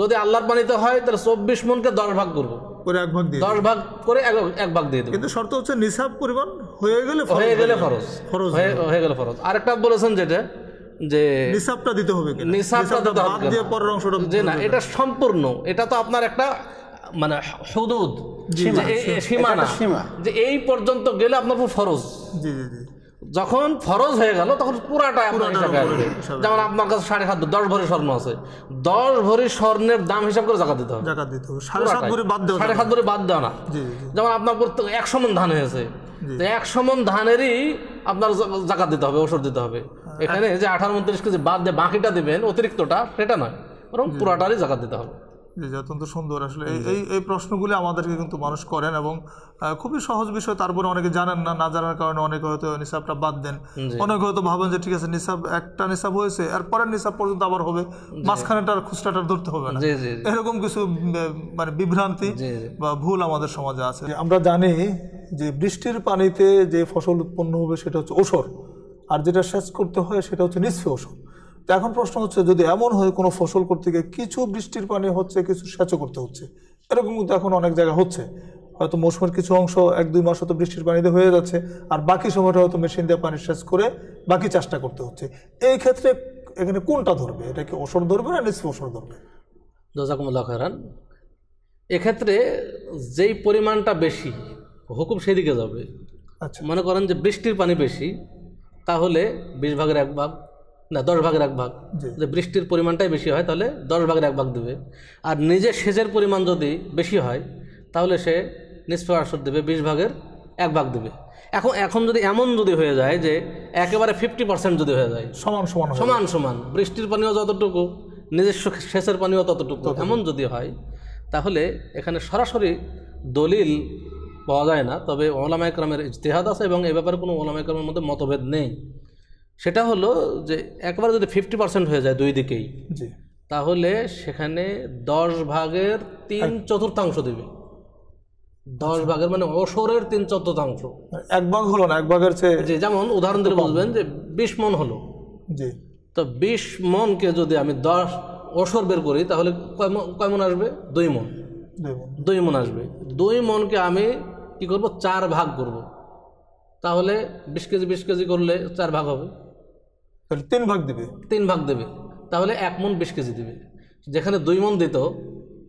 যদি আল্লাহর পানিতে হয় তাহলে চব্বিশ মনকে দশ ভাগ করবো করে এক ভাগ দিয়ে দশ ভাগ করে এক ভাগ দিয়ে দেবো কিন্তু শর্ত হচ্ছে নিসাব পরিমাণ হয়ে গেলে হয়ে গেলে ফরজ হয়ে গেলে ফরজ আরেকটা বলেছেন যেটা যে নিসাবটা দিতে হবে নিসাবটা দিতে হবে পরের অংশটা যে না এটা সম্পূর্ণ এটা তো আপনার একটা মানে হুদুদ সীমানা যে এই পর্যন্ত গেলে আপনার ফরজ যখন ফরজ হয়ে গেল তখন পুরাটা যেমন আপনার কাছে সাড়ে সাত দশ ভরি স্বর্ণ আছে দশ ভরি স্বর্ণের দাম হিসাব করে জাকাত দিতে হবে সাড়ে সাত ভরি বাদ দেওয়া সাড়ে সাত বাদ দেওয়া না যেমন আপনার একশো মন ধান হয়েছে একশো মন ধানেরই আপনার জাকাত দিতে হবে ওষুধ দিতে হবে এখানে যে আঠারো উনত্রিশ কেজি বাদ দিয়ে বাকিটা দেবেন অতিরিক্তটা সেটা নয় বরং পুরাটারই জাকাত দিতে হবে জি জি অত্যন্ত সুন্দর আসলে এই এই প্রশ্নগুলি আমাদেরকে কিন্তু মানুষ করেন এবং খুবই সহজ বিষয় তারপরে অনেকে জানেন না না জানার কারণে অনেকে হয়তো নিসাবটা বাদ দেন অনেকে হয়তো ভাবেন যে ঠিক আছে নিসাব একটা নিসাব হয়েছে আর পরের নিসাব পর্যন্ত আবার হবে মাঝখানেটার খুচরাটা ধরতে হবে না এরকম কিছু মানে বিভ্রান্তি বা ভুল আমাদের সমাজে আছে আমরা জানি যে বৃষ্টির পানিতে যে ফসল উৎপন্ন হবে সেটা হচ্ছে ওসর আর যেটা সেচ করতে হয় সেটা হচ্ছে নিঃস্ব ফসল তো এখন প্রশ্ন হচ্ছে যদি এমন হয় কোনো ফসল করতে গিয়ে কিছু বৃষ্টির পানি হচ্ছে কিছু সেচও করতে হচ্ছে এরকম কিন্তু এখন অনেক জায়গা হচ্ছে হয়তো মৌসুমের কিছু অংশ এক দুই মাস হয়তো বৃষ্টির পানিতে হয়ে যাচ্ছে আর বাকি সময়টা হয়তো মেশিন দিয়ে পানি সেচ করে বাকি চাষটা করতে হচ্ছে এই ক্ষেত্রে এখানে কোনটা ধরবে এটা কি ওষর ধরবে না নিঃস্ব ওষর ধরবে জজাকুমুল্লাহ এক্ষেত্রে যেই পরিমাণটা বেশি হুকুম সেদিকে যাবে আচ্ছা মনে করেন যে বৃষ্টির পানি বেশি তাহলে বিশ ভাগের এক ভাগ না দশ ভাগের এক ভাগ যদি বৃষ্টির পরিমাণটাই বেশি হয় তাহলে দশ ভাগের এক ভাগ দেবে আর নিজে সেচের পরিমাণ যদি বেশি হয় তাহলে সে নিষ্প আসর দেবে বিশ ভাগের এক ভাগ দেবে এখন এখন যদি এমন যদি হয়ে যায় যে একেবারে ফিফটি পার্সেন্ট যদি হয়ে যায় সমান সমান সমান সমান বৃষ্টির পানিও যতটুকু নিজস্ব সেচের পানিও ততটুকু এমন যদি হয় তাহলে এখানে সরাসরি দলিল পাওয়া যায় না তবে ওলামা একরামের ইজতেহাদ আছে এবং এ ব্যাপারে কোনো ওলামা একরামের মধ্যে মতভেদ নেই সেটা হলো যে একবার যদি ফিফটি পার্সেন্ট হয়ে যায় দুই দিকেই তাহলে সেখানে দশ ভাগের তিন চতুর্থাংশ দেবে দশ আচ্ছা। ভাগের মানে অসরের তিন চতুর্থাংশ এক ভাগ হলো না এক ভাগের চেয়ে যেমন উদাহরণ দিলে বলবেন যে বিশ মন হলো তো বিশ মনকে যদি আমি দশ অসর বের করি তাহলে কয় মন আসবে দুই মন দুই মন আসবে দুই মনকে আমি কি করব চার ভাগ করব। তাহলে বিশ কেজি বিশ কেজি করলে চার ভাগ হবে তাহলে তিন ভাগ দেবে তিন ভাগ দেবে তাহলে এক মন বিশ কেজি দেবে যেখানে দুই মন দিত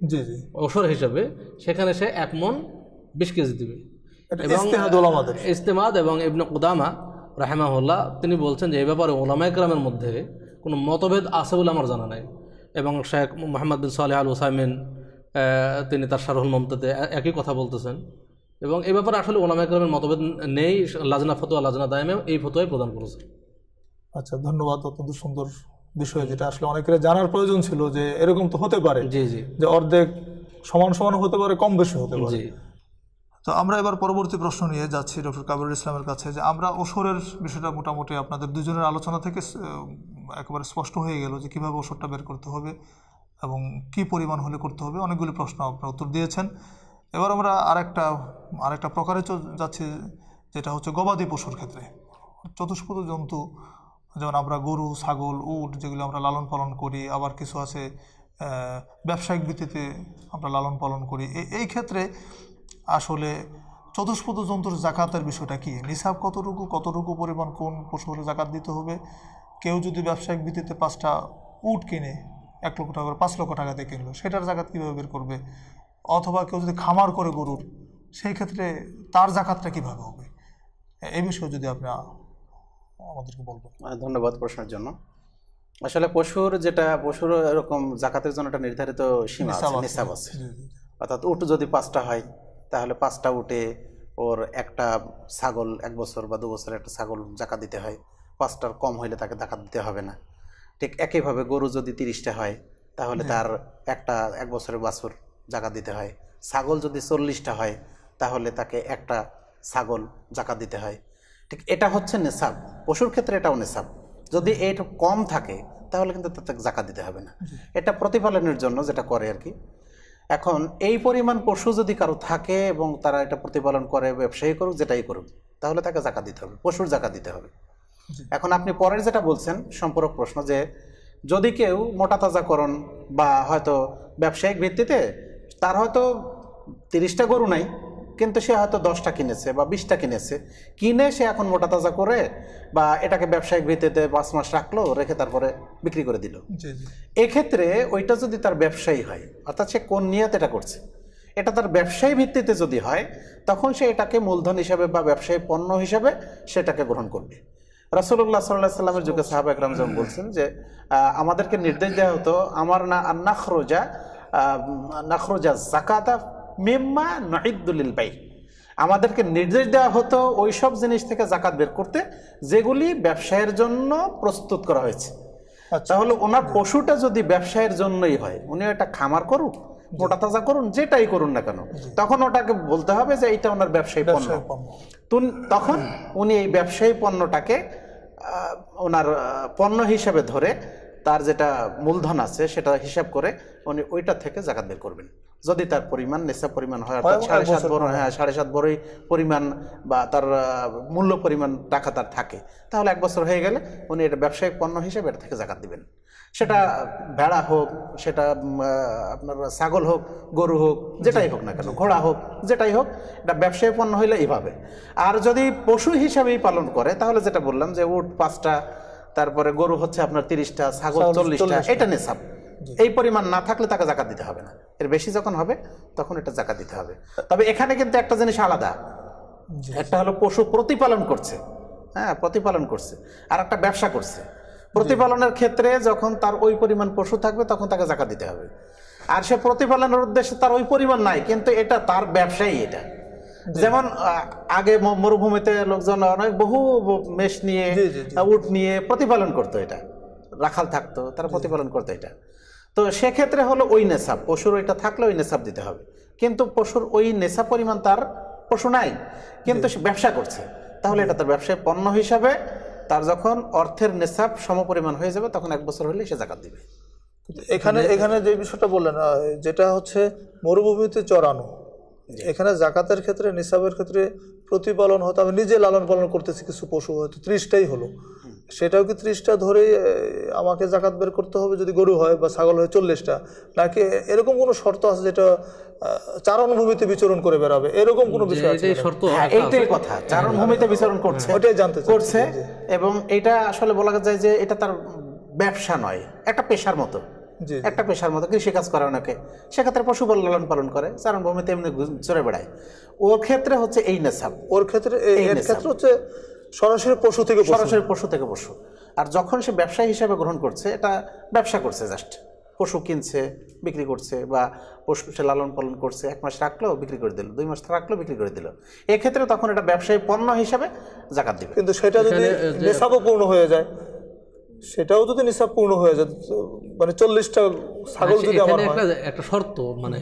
জি জি অসর হিসাবে সেখানে সে এক মন বিশ কেজি দেবে এবং ইস্তেমাদ এবং ইবনে কুদামা রাহেমাহুল্লাহ তিনি বলছেন যে এই ব্যাপারে ওলামায় ইকরামের মধ্যে কোনো মতভেদ আছে বলে আমার জানা নাই এবং শেখ মোহাম্মদ বিন সালে আল ওসাইমিন তিনি তার সারহুল মমতাতে একই কথা বলতেছেন এবং এ ব্যাপারে আসলে ওলামা মতভেদ নেই লাজনা ফতোয়া লাজনা দায়মে এই ফতোয়াই প্রদান করেছে আচ্ছা ধন্যবাদ অত্যন্ত সুন্দর বিষয় যেটা আসলে অনেকের জানার প্রয়োজন ছিল যে এরকম তো হতে পারে জি জি যে অর্ধেক সমান সমান হতে পারে কম বেশি হতে পারে তো আমরা এবার পরবর্তী প্রশ্ন নিয়ে যাচ্ছি ডক্টর কাবুল ইসলামের কাছে যে আমরা ওসরের বিষয়টা মোটামুটি আপনাদের দুজনের আলোচনা থেকে একেবারে স্পষ্ট হয়ে গেল যে কীভাবে ওষুধটা বের করতে হবে এবং কি পরিমাণ হলে করতে হবে অনেকগুলি প্রশ্ন আপনার উত্তর দিয়েছেন এবার আমরা আরেকটা আরেকটা প্রকারে যাচ্ছি যেটা হচ্ছে গবাদি পশুর ক্ষেত্রে চতুষ্পদ জন্তু যেমন আমরা গরু ছাগল উট যেগুলো আমরা লালন পালন করি আবার কিছু আছে ব্যবসায়িক ভিত্তিতে আমরা লালন পালন করি এই ক্ষেত্রে আসলে চতুষ্পদ জন্তুর জাকাতের বিষয়টা কি নিসাব কতটুকু কতটুকু পরিমাণ কোন পশুর জাকাত দিতে হবে কেউ যদি ব্যবসায়িক ভিত্তিতে পাঁচটা উট কিনে এক লক্ষ টাকা করে পাঁচ লক্ষ টাকা দিয়ে কিনলো সেটার জাকাত কীভাবে বের করবে অথবা কেউ যদি খামার করে গরুর সেই ক্ষেত্রে তার জাকাতটা কীভাবে হবে এই বিষয়ে যদি আপনি আমাদেরকে বলবেন ধন্যবাদ প্রশ্নের জন্য আসলে পশুর যেটা পশুর এরকম জাকাতের জন্য একটা নির্ধারিত সীমা আছে অর্থাৎ উঠ যদি পাঁচটা হয় তাহলে পাঁচটা উঠে ওর একটা ছাগল এক বছর বা দু বছর একটা ছাগল জাকাত দিতে হয় পাঁচটার কম হইলে তাকে জাকাত দিতে হবে না ঠিক একইভাবে গরু যদি তিরিশটা হয় তাহলে তার একটা এক বছরের বাছুর জাকাত দিতে হয় ছাগল যদি চল্লিশটা হয় তাহলে তাকে একটা ছাগল জাকাত দিতে হয় ঠিক এটা হচ্ছে নেশাব পশুর ক্ষেত্রে এটাও নেশাব যদি এটা কম থাকে তাহলে কিন্তু তাতে জাকাত দিতে হবে না এটা প্রতিপালনের জন্য যেটা করে আর কি এখন এই পরিমাণ পশু যদি কারো থাকে এবং তারা এটা প্রতিপালন করে ব্যবসায়ী করুক যেটাই করুক তাহলে তাকে জাকাত দিতে হবে পশুর জাকাত দিতে হবে এখন আপনি পরের যেটা বলছেন সম্পর্ক প্রশ্ন যে যদি কেউ মোটা তাজাকরণ বা হয়তো ব্যবসায়িক ভিত্তিতে তার হয়তো তিরিশটা গরু নাই কিন্তু সে হয়তো দশটা কিনেছে বা বিশটা কিনেছে কিনে সে এখন মোটা তাজা করে বা এটাকে ব্যবসায়িক ভিত্তিতে পাঁচ মাস রাখলো রেখে তারপরে বিক্রি করে দিল এক্ষেত্রে ওইটা যদি তার ব্যবসায়ী হয় অর্থাৎ সে কোন নিয়ত এটা করছে এটা তার ব্যবসায়ী ভিত্তিতে যদি হয় তখন সে এটাকে মূলধন হিসাবে বা ব্যবসায়ী পণ্য হিসাবে সেটাকে গ্রহণ করবে রাসুল্লাহ সাল্লাহ সাল্লামের যুগে সাহাব একরাম যেমন বলছেন যে আমাদেরকে নির্দেশ দেওয়া হতো আমার না আন্না খরোজা নখরোজা জাকাতা মেম্মা নঈদুলিল বাই আমাদেরকে নির্দেশ দেওয়া হতো ওই সব জিনিস থেকে জাকাত বের করতে যেগুলি ব্যবসায়ের জন্য প্রস্তুত করা হয়েছে আচ্ছা। তাহলে ওনার পশুটা যদি ব্যবসায়ের জন্যই হয় উনি একটা খামার করুক মোটা তাজা করুন যেটাই করুন না কেন তখন ওটাকে বলতে হবে যে এটা ওনার ব্যবসায়ী পণ্য তখন উনি এই ব্যবসায়ী পণ্যটাকে ওনার পণ্য হিসেবে ধরে তার যেটা মূলধন আছে সেটা হিসাব করে উনি ওইটা থেকে জাকাত বের করবেন যদি তার পরিমাণ নেশা পরিমাণ হয় অর্থাৎ সাড়ে সাত বড় হ্যাঁ সাড়ে সাত বড়ই পরিমাণ বা তার মূল্য পরিমাণ টাকা তার থাকে তাহলে এক বছর হয়ে গেলে উনি এটা ব্যবসায়িক পণ্য হিসেবে এটা থেকে জাকাত দিবেন সেটা ভেড়া হোক সেটা আপনার ছাগল হোক গরু হোক যেটাই হোক না কেন ঘোড়া হোক যেটাই হোক এটা ব্যবসায় পণ্য হইলে এইভাবে আর যদি পশু হিসাবেই পালন করে তাহলে যেটা বললাম যে উট পাঁচটা তারপরে গরু হচ্ছে আপনার তিরিশটা ছাগল চল্লিশটা এটা নেশাব এই পরিমাণ না থাকলে তাকে জাকাত দিতে হবে না এর বেশি যখন হবে তখন এটা জাকাত দিতে হবে তবে এখানে কিন্তু একটা জিনিস আলাদা একটা হলো পশু প্রতিপালন করছে হ্যাঁ প্রতিপালন করছে আর একটা ব্যবসা করছে প্রতিপালনের ক্ষেত্রে যখন তার ওই পরিমাণ পশু থাকবে তখন তাকে জাকাত দিতে হবে আর সে প্রতিপালনের উদ্দেশ্যে তার ওই পরিমাণ নাই কিন্তু এটা তার ব্যবসায়ী এটা যেমন আগে মরুভূমিতে লোকজন অনেক বহু মেষ নিয়ে উট নিয়ে প্রতিপালন করতো এটা রাখাল থাকতো তারা প্রতিপালন করতো এটা তো সেক্ষেত্রে হলো ওই নেশাব পশুর ওইটা থাকলে ওই নেশাব দিতে হবে কিন্তু পশুর ওই নেশা পরিমাণ তার পশু নাই কিন্তু সে ব্যবসা করছে তাহলে এটা তার ব্যবসায় পণ্য হিসাবে তার যখন অর্থের নেশাব সমপরিমাণ হয়ে যাবে তখন এক বছর হলে সে জাকাত দিবে এখানে এখানে যে বিষয়টা বললেন যেটা হচ্ছে মরুভূমিতে চড়ানো এখানে জাকাতের ক্ষেত্রে নিসাবের ক্ষেত্রে প্রতিপালন হতো আমি নিজে লালন পালন করতেছি কিছু পশু হয়তো ত্রিশটাই হলো সেটাও কি ত্রিশটা ধরে আমাকে জাকাত বের করতে হবে যদি গরু হয় বা ছাগল হয় চল্লিশটা নাকি এরকম কোনো শর্ত আছে যেটা চারণভূমিতে বিচরণ করে বেড়াবে এরকম কোনো বিষয় আছে হ্যাঁ, এইটাই কথা চারণভূমিতে বিচরণ করছে ওটাই জানতে করছে এবং এটা আসলে বলা যায় যে এটা তার ব্যবসা নয় একটা পেশার মতো একটা পেশার মতো কৃষি কাজ করে অনেকে সেক্ষেত্রে পশু লালন পালন করে চারণ ভূমিতে এমনি চড়ে বেড়ায় ওর ক্ষেত্রে হচ্ছে এই নেশাব ওর ক্ষেত্রে হচ্ছে সরাসরি পশু থেকে সরাসরি পশু থেকে পশু আর যখন সে ব্যবসায়ী হিসাবে গ্রহণ করছে এটা ব্যবসা করছে জাস্ট পশু কিনছে বিক্রি করছে বা পশু সে লালন পালন করছে এক মাস রাখলো বিক্রি করে দিল দুই মাস রাখলো বিক্রি করে দিল এক্ষেত্রে তখন এটা ব্যবসায়ী পণ্য হিসাবে জাকাত দিবে কিন্তু সেটা যদি পূর্ণ হয়ে যায় সেটাও যদি নিসাব পূর্ণ হয়ে যেত মানে চল্লিশটা ছাগল হ্যাঁ, যদি আমার একটা শর্ত মানে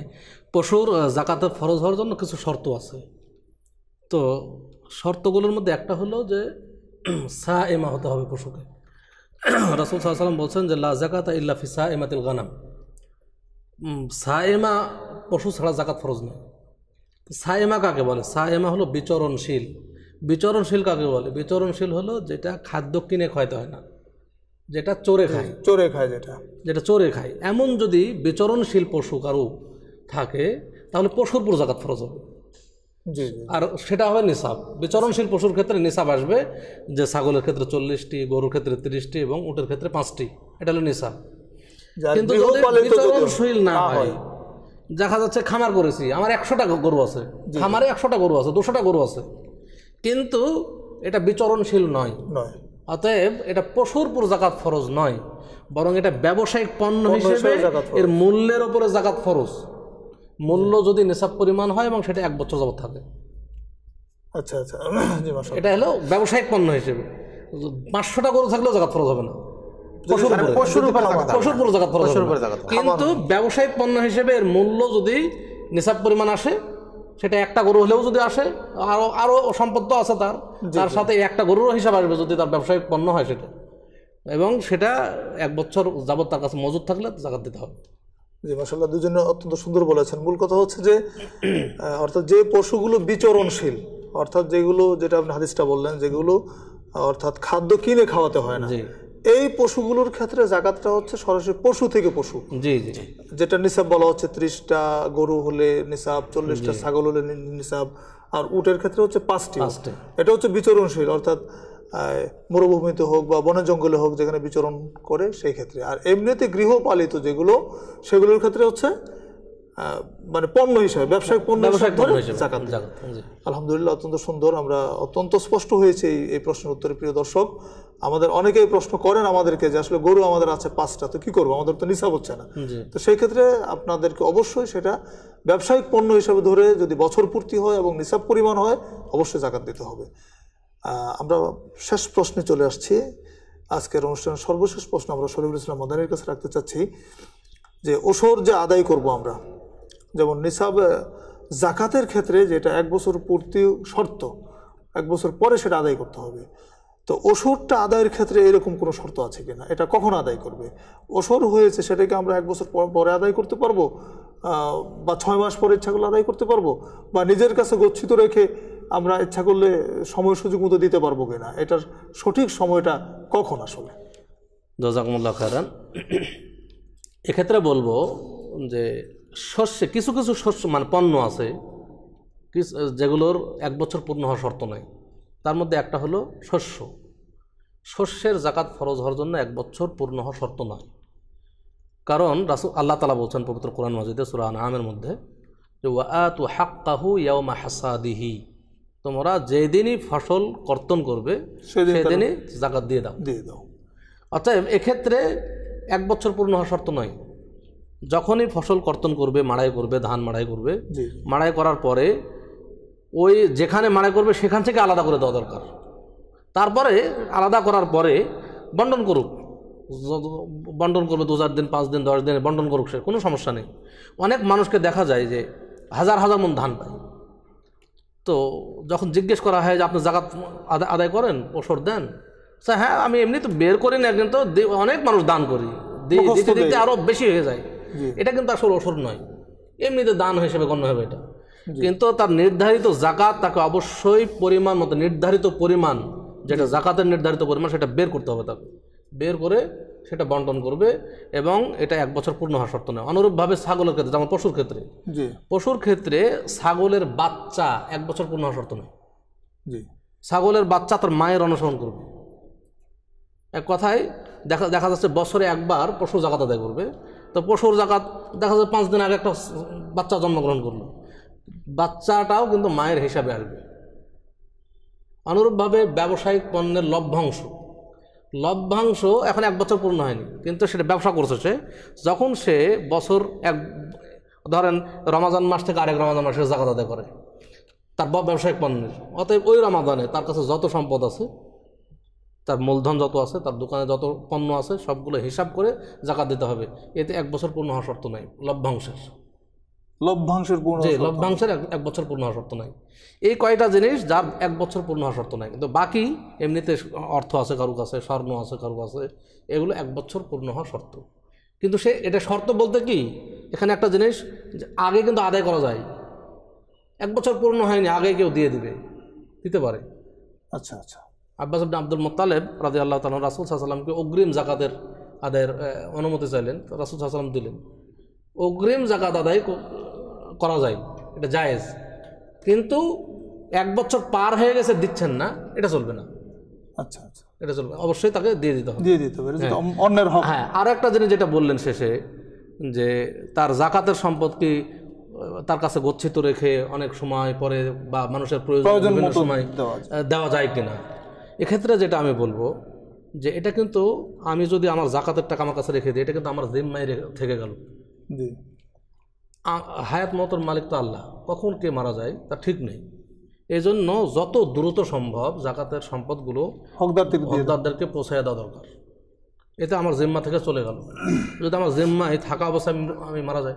পশুর জাকাতে ফরজ হওয়ার জন্য কিছু শর্ত আছে তো শর্তগুলোর মধ্যে একটা হলো যে সা এমা হতে হবে পশুকে রাসুল সাল্লাম বলছেন যে লা জাকাত ইল্লা ফি সা এমাতিল গানাম সা এমা পশু ছাড়া জাকাত ফরজ নয় সা এমা কাকে বলে সা এমা হলো বিচরণশীল বিচরণশীল কাকে বলে বিচরণশীল হলো যেটা খাদ্য কিনে খাওয়াইতে হয় না যেটা চোরে খায় চোরে খায় যেটা যেটা চোরে খায় এমন যদি বিচরণশীল পশু কারো থাকে তাহলে পশুর পুরো জাকাত ফরজ হবে আর সেটা হবে নিসাব বিচরণশীল পশুর ক্ষেত্রে নিসাব আসবে যে ছাগলের ক্ষেত্রে চল্লিশটি গরুর ক্ষেত্রে তিরিশটি এবং উটের ক্ষেত্রে পাঁচটি এটা হলো নিসাব কিন্তু বিচরণশীল না হয় দেখা যাচ্ছে খামার করেছি আমার একশোটা গরু আছে খামারে একশোটা গরু আছে দুশোটা গরু আছে কিন্তু এটা বিচরণশীল নয় নয় অতএব এটা পশুর উপর জাকাত ফরজ নয় বরং এটা ব্যবসায়িক পণ্য হিসেবে এর মূল্যের ওপরে জাকাত ফরজ মূল্য যদি নেশাব পরিমাণ হয় এবং সেটা এক বছর যাবত থাকে আচ্ছা আচ্ছা এটা হলো ব্যবসায়িক পণ্য হিসেবে পাঁচশোটা গরু থাকলেও জাকাত ফরজ হবে না কিন্তু ব্যবসায়িক পণ্য হিসেবে এর মূল্য যদি নিসাব পরিমাণ আসে সেটা একটা গরু হলেও যদি আসে আরও আরও সম্পদ তো আছে তার তার সাথে একটা গরুরও হিসাব আসবে যদি তার ব্যবসায়িক পণ্য হয় সেটা এবং সেটা এক বছর যাবৎ তার কাছে মজুদ থাকলে জাকাত দিতে হবে জি মাসাল্লাহ দুজনে অত্যন্ত সুন্দর বলেছেন মূল কথা হচ্ছে যে অর্থাৎ যে পশুগুলো বিচরণশীল অর্থাৎ যেগুলো যেটা আপনি হাদিসটা বললেন যেগুলো অর্থাৎ খাদ্য কিনে খাওয়াতে হয় না এই পশুগুলোর ক্ষেত্রে জাকাতটা হচ্ছে সরাসরি পশু থেকে পশু জি জি যেটা নিসাব বলা হচ্ছে ত্রিশটা গরু হলে নিসাব চল্লিশটা ছাগল হলে নিসাব আর উটের ক্ষেত্রে হচ্ছে পাঁচটি এটা হচ্ছে বিচরণশীল অর্থাৎ মরুভূমিতে হোক বা বনে জঙ্গলে হোক যেখানে বিচরণ করে সেই ক্ষেত্রে আর এমনিতে গৃহপালিত যেগুলো সেগুলোর ক্ষেত্রে হচ্ছে মানে পণ্য হিসাবে ব্যবসায়িক পণ্য আলহামদুলিল্লাহ অত্যন্ত সুন্দর আমরা অত্যন্ত স্পষ্ট হয়েছে এই প্রশ্নের উত্তরে প্রিয় দর্শক আমাদের অনেকেই প্রশ্ন করেন আমাদেরকে যে আসলে গরু আমাদের আছে পাঁচটা তো কি করবো আমাদের তো নিসাব হচ্ছে না তো সেই ক্ষেত্রে আপনাদেরকে অবশ্যই সেটা ব্যবসায়িক পণ্য হিসাবে ধরে যদি বছর পূর্তি হয় এবং নিসাব পরিমাণ হয় অবশ্যই জাকাত দিতে হবে আমরা শেষ প্রশ্নে চলে আসছি আজকের অনুষ্ঠানের সর্বশেষ প্রশ্ন আমরা শরীফুল ইসলাম মাদানির কাছে রাখতে চাচ্ছি যে ওসর যে আদায় করব আমরা যেমন নিসাব জাকাতের ক্ষেত্রে যেটা এক বছর পূর্তি শর্ত এক বছর পরে সেটা আদায় করতে হবে তো ওষুধটা আদায়ের ক্ষেত্রে এরকম কোনো শর্ত আছে কি না এটা কখন আদায় করবে ওসর হয়েছে সেটাকে আমরা এক বছর পরে আদায় করতে পারবো বা ছয় মাস পরে ইচ্ছা করলে আদায় করতে পারবো বা নিজের কাছে গচ্ছিত রেখে আমরা ইচ্ছা করলে সময় সুযোগ মতো দিতে পারবো কিনা এটার সঠিক সময়টা কখন আসলে দজাকমুল্লাহ খারান এক্ষেত্রে বলবো যে শস্যে কিছু কিছু শস্য মানে পণ্য আছে যেগুলোর এক বছর পূর্ণ হওয়ার শর্ত নাই তার মধ্যে একটা হলো শস্য শস্যের জাকাত ফরজ হওয়ার জন্য এক বছর পূর্ণ হওয়ার শর্ত নয় কারণ রাসু আল্লাহ তালা বলছেন পবিত্র কোরআন মাজিদে সুরান আমের মধ্যে যে ওয়াতু হাক্কাহু ইয়াউমা হাসাদিহি তোমরা যেদিনই ফসল কর্তন করবে সেদিনই জাকাত দিয়ে দাও দিয়ে দাও অর্থাৎ এক্ষেত্রে এক বছর পূর্ণ হওয়ার শর্ত নয় যখনই ফসল কর্তন করবে মাড়াই করবে ধান মাড়াই করবে মাড়াই করার পরে ওই যেখানে মাড়াই করবে সেখান থেকে আলাদা করে দেওয়া দরকার তারপরে আলাদা করার পরে বন্টন করুক বন্টন করবে দু চার দিন পাঁচ দিন দশ দিন বন্টন করুক সে কোনো সমস্যা নেই অনেক মানুষকে দেখা যায় যে হাজার হাজার মন ধান পায় তো যখন জিজ্ঞেস করা হয় যে আপনি জাগাত আদায় করেন ওষুধ দেন স্যার হ্যাঁ আমি এমনি তো বের করি না একদিন তো অনেক মানুষ দান করি দিতে দিতে আরও বেশি হয়ে যায় এটা কিন্তু আসল অসুর নয় এমনিতে দান হিসেবে গণ্য হবে এটা কিন্তু তার নির্ধারিত জাকাত তাকে অবশ্যই পরিমাণ মতো নির্ধারিত পরিমাণ যেটা জাকাতের নির্ধারিত পরিমাণ সেটা বের করতে হবে তাকে বের করে সেটা বন্টন করবে এবং এটা এক বছর পূর্ণ হওয়ার শর্ত নয় অনুরূপভাবে ছাগলের ক্ষেত্রে যেমন পশুর ক্ষেত্রে পশুর ক্ষেত্রে ছাগলের বাচ্চা এক বছর পূর্ণ হওয়ার শর্ত নয় ছাগলের বাচ্চা তার মায়ের অনুসরণ করবে এক কথায় দেখা দেখা যাচ্ছে বছরে একবার পশু জাকাত দেয় করবে তো পশুর জাকাত দেখা যায় পাঁচ দিন আগে একটা বাচ্চা জন্মগ্রহণ করলো বাচ্চাটাও কিন্তু মায়ের হিসাবে আসবে অনুরূপভাবে ব্যবসায়িক পণ্যের লভ্যাংশ লভ্যাংশ এখন এক বছর পূর্ণ হয়নি কিন্তু সেটা ব্যবসা করছে সে যখন সে বছর এক ধরেন রমাজান মাস থেকে আরেক রমাজান মাসে জাকাত আদায় করে তার ব্যবসায়িক পণ্যের অতএব ওই রমাদানে তার কাছে যত সম্পদ আছে তার মূলধন যত আছে তার দোকানে যত পণ্য আছে সবগুলো হিসাব করে জাকাত দিতে হবে এতে এক বছর পূর্ণ হওয়ার শর্ত নাই লভ্যাংশের লভ্যাংশের পূর্ণ যে লভ্যাংশের এক বছর পূর্ণ হওয়ার শর্ত নাই এই কয়টা জিনিস যার এক বছর পূর্ণ হওয়ার শর্ত নাই কিন্তু বাকি এমনিতে অর্থ আছে কারুর কাছে স্বর্ণ আছে কারুর কাছে এগুলো এক বছর পূর্ণ হওয়া শর্ত কিন্তু সে এটা শর্ত বলতে কি এখানে একটা জিনিস আগে কিন্তু আদায় করা যায় এক বছর পূর্ণ হয়নি আগে কেউ দিয়ে দিবে দিতে পারে আচ্ছা আচ্ছা আব্বাস আবনা আব্দুল মোতালেব রাজি আল্লাহ তালন রাসুল সাল্লামকে অগ্রিম জাকাতের আদায়ের অনুমতি চাইলেন রাসুল সাল্লাম দিলেন অগ্রিম জাকাত আদায় করা যায় এটা জায়েজ কিন্তু এক বছর পার হয়ে গেছে দিচ্ছেন না এটা চলবে না আচ্ছা আচ্ছা এটা চলবে অবশ্যই তাকে দিয়ে দিতে হবে দিয়ে দিতে হবে হ্যাঁ। অন্যের হক হ্যাঁ আর একটা জিনিস যেটা বললেন শেষে যে তার জাকাতের সম্পদ কি তার কাছে গচ্ছিত রেখে অনেক সময় পরে বা মানুষের প্রয়োজন সময় দেওয়া যায় কিনা এক্ষেত্রে যেটা আমি বলবো যে এটা কিন্তু আমি যদি আমার জাকাতের টাকা আমার কাছে রেখে দিই এটা কিন্তু আমার জিম্মায় থেকে গেল হায়াত মতর মালিক তো আল্লাহ কখন কে মারা যায় তা ঠিক নেই এই জন্য যত দ্রুত সম্ভব জাকাতের সম্পদগুলো হকদারদেরকে পৌঁছায় দেওয়া দরকার এতে আমার জিম্মা থেকে চলে গেল যদি আমার জিম্মায় থাকা অবস্থায় আমি মারা যাই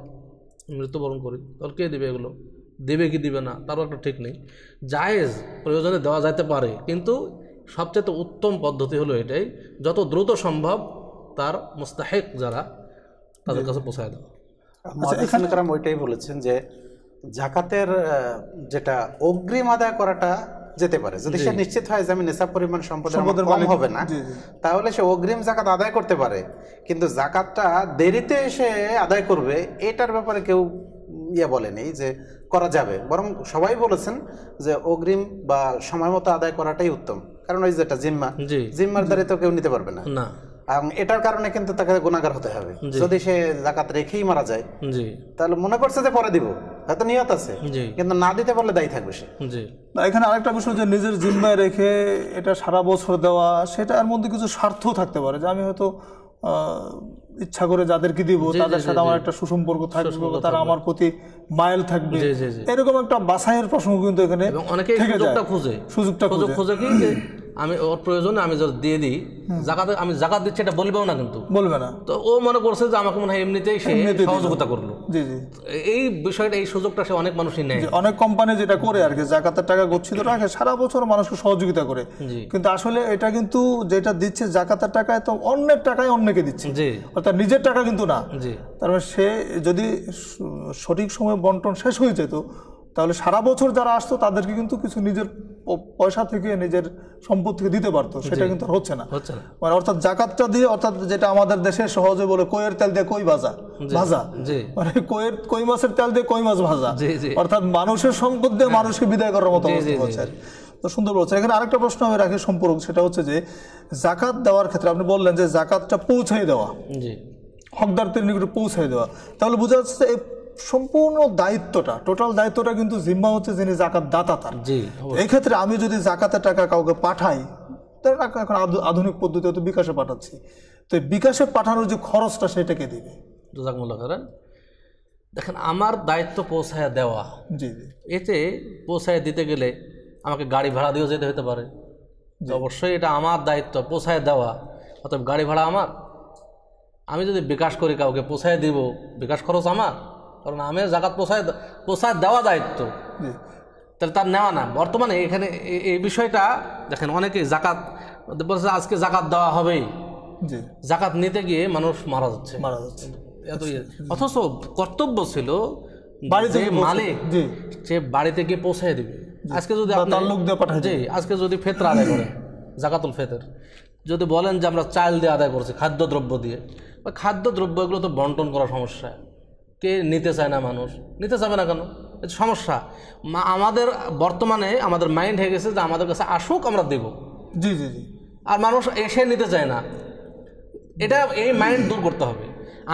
মৃত্যুবরণ করি তাহলে কে দেবে এগুলো দেবে কি দিবে না তারও একটা ঠিক নেই জায়েজ প্রয়োজনে দেওয়া যাইতে পারে কিন্তু সবচেয়ে উত্তম পদ্ধতি হলো এটাই যত দ্রুত সম্ভব তার মুস্তাহেক যারা তাদের কাছে পৌঁছায় দেওয়া আচ্ছা, ওইটাই বলেছেন যে জাকাতের যেটা অগ্রিম আদায় করাটা যেতে পারে যদি সে নিশ্চিত হয় যে আমি নেশা পরিমাণ সম্পদের কম হবে না তাহলে সে অগ্রিম জাকাত আদায় করতে পারে কিন্তু জাকাতটা দেরিতে এসে আদায় করবে এটার ব্যাপারে কেউ ইয়ে বলেনি যে করা যাবে বরং সবাই বলেছেন যে অগ্রিম বা সময় মতো আদায় করাটাই উত্তম কারণ ওই যেটা জিম্মা জিম্মার দ্বারে তো কেউ নিতে পারবে না না এটার কারণে কিন্তু তাকে গুণাগার হতে হবে যদি সে জাকাত রেখেই মারা যায় তাহলে মনে করছে যে পরে দিব হয়তো নিয়ত আছে কিন্তু না দিতে পারলে দায়ী থাকবে সে এখানে আরেকটা বিষয় যে নিজের জিম্মায় রেখে এটা সারা বছর দেওয়া সেটার মধ্যে কিছু স্বার্থ থাকতে পারে যে আমি হয়তো ইচ্ছা করে যাদেরকে দিব তাদের সাথে আমার একটা সুসম্পর্ক থাকবে তারা আমার প্রতি মাইল থাকবে এরকম একটা বাসায়ের প্রসঙ্গ কিন্তু এখানে অনেকে সুযোগটা খোঁজে সুযোগটা খোঁজে কি আমি ওর প্রয়োজনে আমি যদি দিয়ে দিই জাকাত আমি জাকাত দিচ্ছি এটা বলবেও না কিন্তু বলবে না তো ও মনে করছে যে আমাকে মনে হয় এমনিতেই সে সহযোগিতা করলো জি জি এই বিষয়টা এই সুযোগটা সে অনেক মানুষই নেয় অনেক কোম্পানি যেটা করে আর কি জাকাতের টাকা গচ্ছিত রাখে সারা বছর মানুষকে সহযোগিতা করে কিন্তু আসলে এটা কিন্তু যেটা দিচ্ছে জাকাতের টাকায় তো অন্যের টাকায় অন্যকে দিচ্ছে জি অর্থাৎ নিজের টাকা কিন্তু না জি তার মানে সে যদি সঠিক সময় বন্টন শেষ হয়ে যেত তাহলে সারা বছর যারা আসতো তাদেরকে কিন্তু কিছু নিজের পয়সা থেকে নিজের সম্পত্তিকে দিতে পারতো সেটা কিন্তু হচ্ছে না মানে অর্থাৎ জাকাতটা দিয়ে অর্থাৎ যেটা আমাদের দেশে সহজে বলে কইয়ের তেল দিয়ে কই ভাজা ভাজা মানে কইয়ের কই মাছের তেল দিয়ে কই মাছ ভাজা অর্থাৎ মানুষের সম্পদ দিয়ে হ্যাঁ। মানুষকে বিদায় করার মতো হচ্ছে তো সুন্দর বলছে এখানে আরেকটা প্রশ্ন আমি রাখি সম্পর্ক সেটা হচ্ছে যে জাকাত দেওয়ার ক্ষেত্রে আপনি বললেন যে জাকাতটা পৌঁছাই দেওয়া হকদারদের নিকটে পৌঁছাই দেওয়া তাহলে বোঝা যাচ্ছে এই সম্পূর্ণ দায়িত্বটা টোটাল দায়িত্বটা কিন্তু জিম্মা হচ্ছে যিনি জাকাত দাতা তার এই ক্ষেত্রে আমি যদি জাকাতের টাকা কাউকে পাঠাই তার টাকা এখন আধুনিক পদ্ধতি হয়তো বিকাশে পাঠাচ্ছি তো বিকাশে পাঠানোর যে খরচটা সেটাকে দিবে করেন দেখেন আমার দায়িত্ব পৌঁছায় দেওয়া জি জি এতে পৌঁছায় দিতে গেলে আমাকে গাড়ি ভাড়া দিয়েও যেতে হতে পারে অবশ্যই এটা আমার দায়িত্ব পৌঁছায় দেওয়া অর্থাৎ গাড়ি ভাড়া আমার আমি যদি বিকাশ করি কাউকে পৌঁছায় দিব বিকাশ খরচ আমার কারণ আমের জাকাত পোষায় পোষায় দেওয়া দায়িত্ব হ্যাঁ। তাহলে তার নেওয়া না বর্তমানে এখানে এই বিষয়টা দেখেন অনেকেই জাকাত বলছে আজকে জাকাত দেওয়া হবেই জাকাত নিতে গিয়ে মানুষ মারা যাচ্ছে মারা যাচ্ছে এত ইয়ে। অথচ কর্তব্য ছিল বাড়িতে মালিক সে বাড়িতে গিয়ে পৌঁছায় দেবে আজকে যদি আপনার লোক দিয়ে পাঠায় আজকে যদি ফেতরা আদায় করে জাকাতুল ফেতর যদি বলেন যে আমরা চাল দিয়ে আদায় করছি খাদ্যদ্রব্য দিয়ে বা খাদ্যদ্রব্য এগুলো তো বন্টন করা সমস্যা কে নিতে চায় না মানুষ নিতে চাবে না কেন সমস্যা আমাদের বর্তমানে আমাদের মাইন্ড হয়ে গেছে যে আমাদের কাছে আসুক আমরা দেব জি জি জি আর মানুষ এসে নিতে চায় না এটা এই মাইন্ড দূর করতে হবে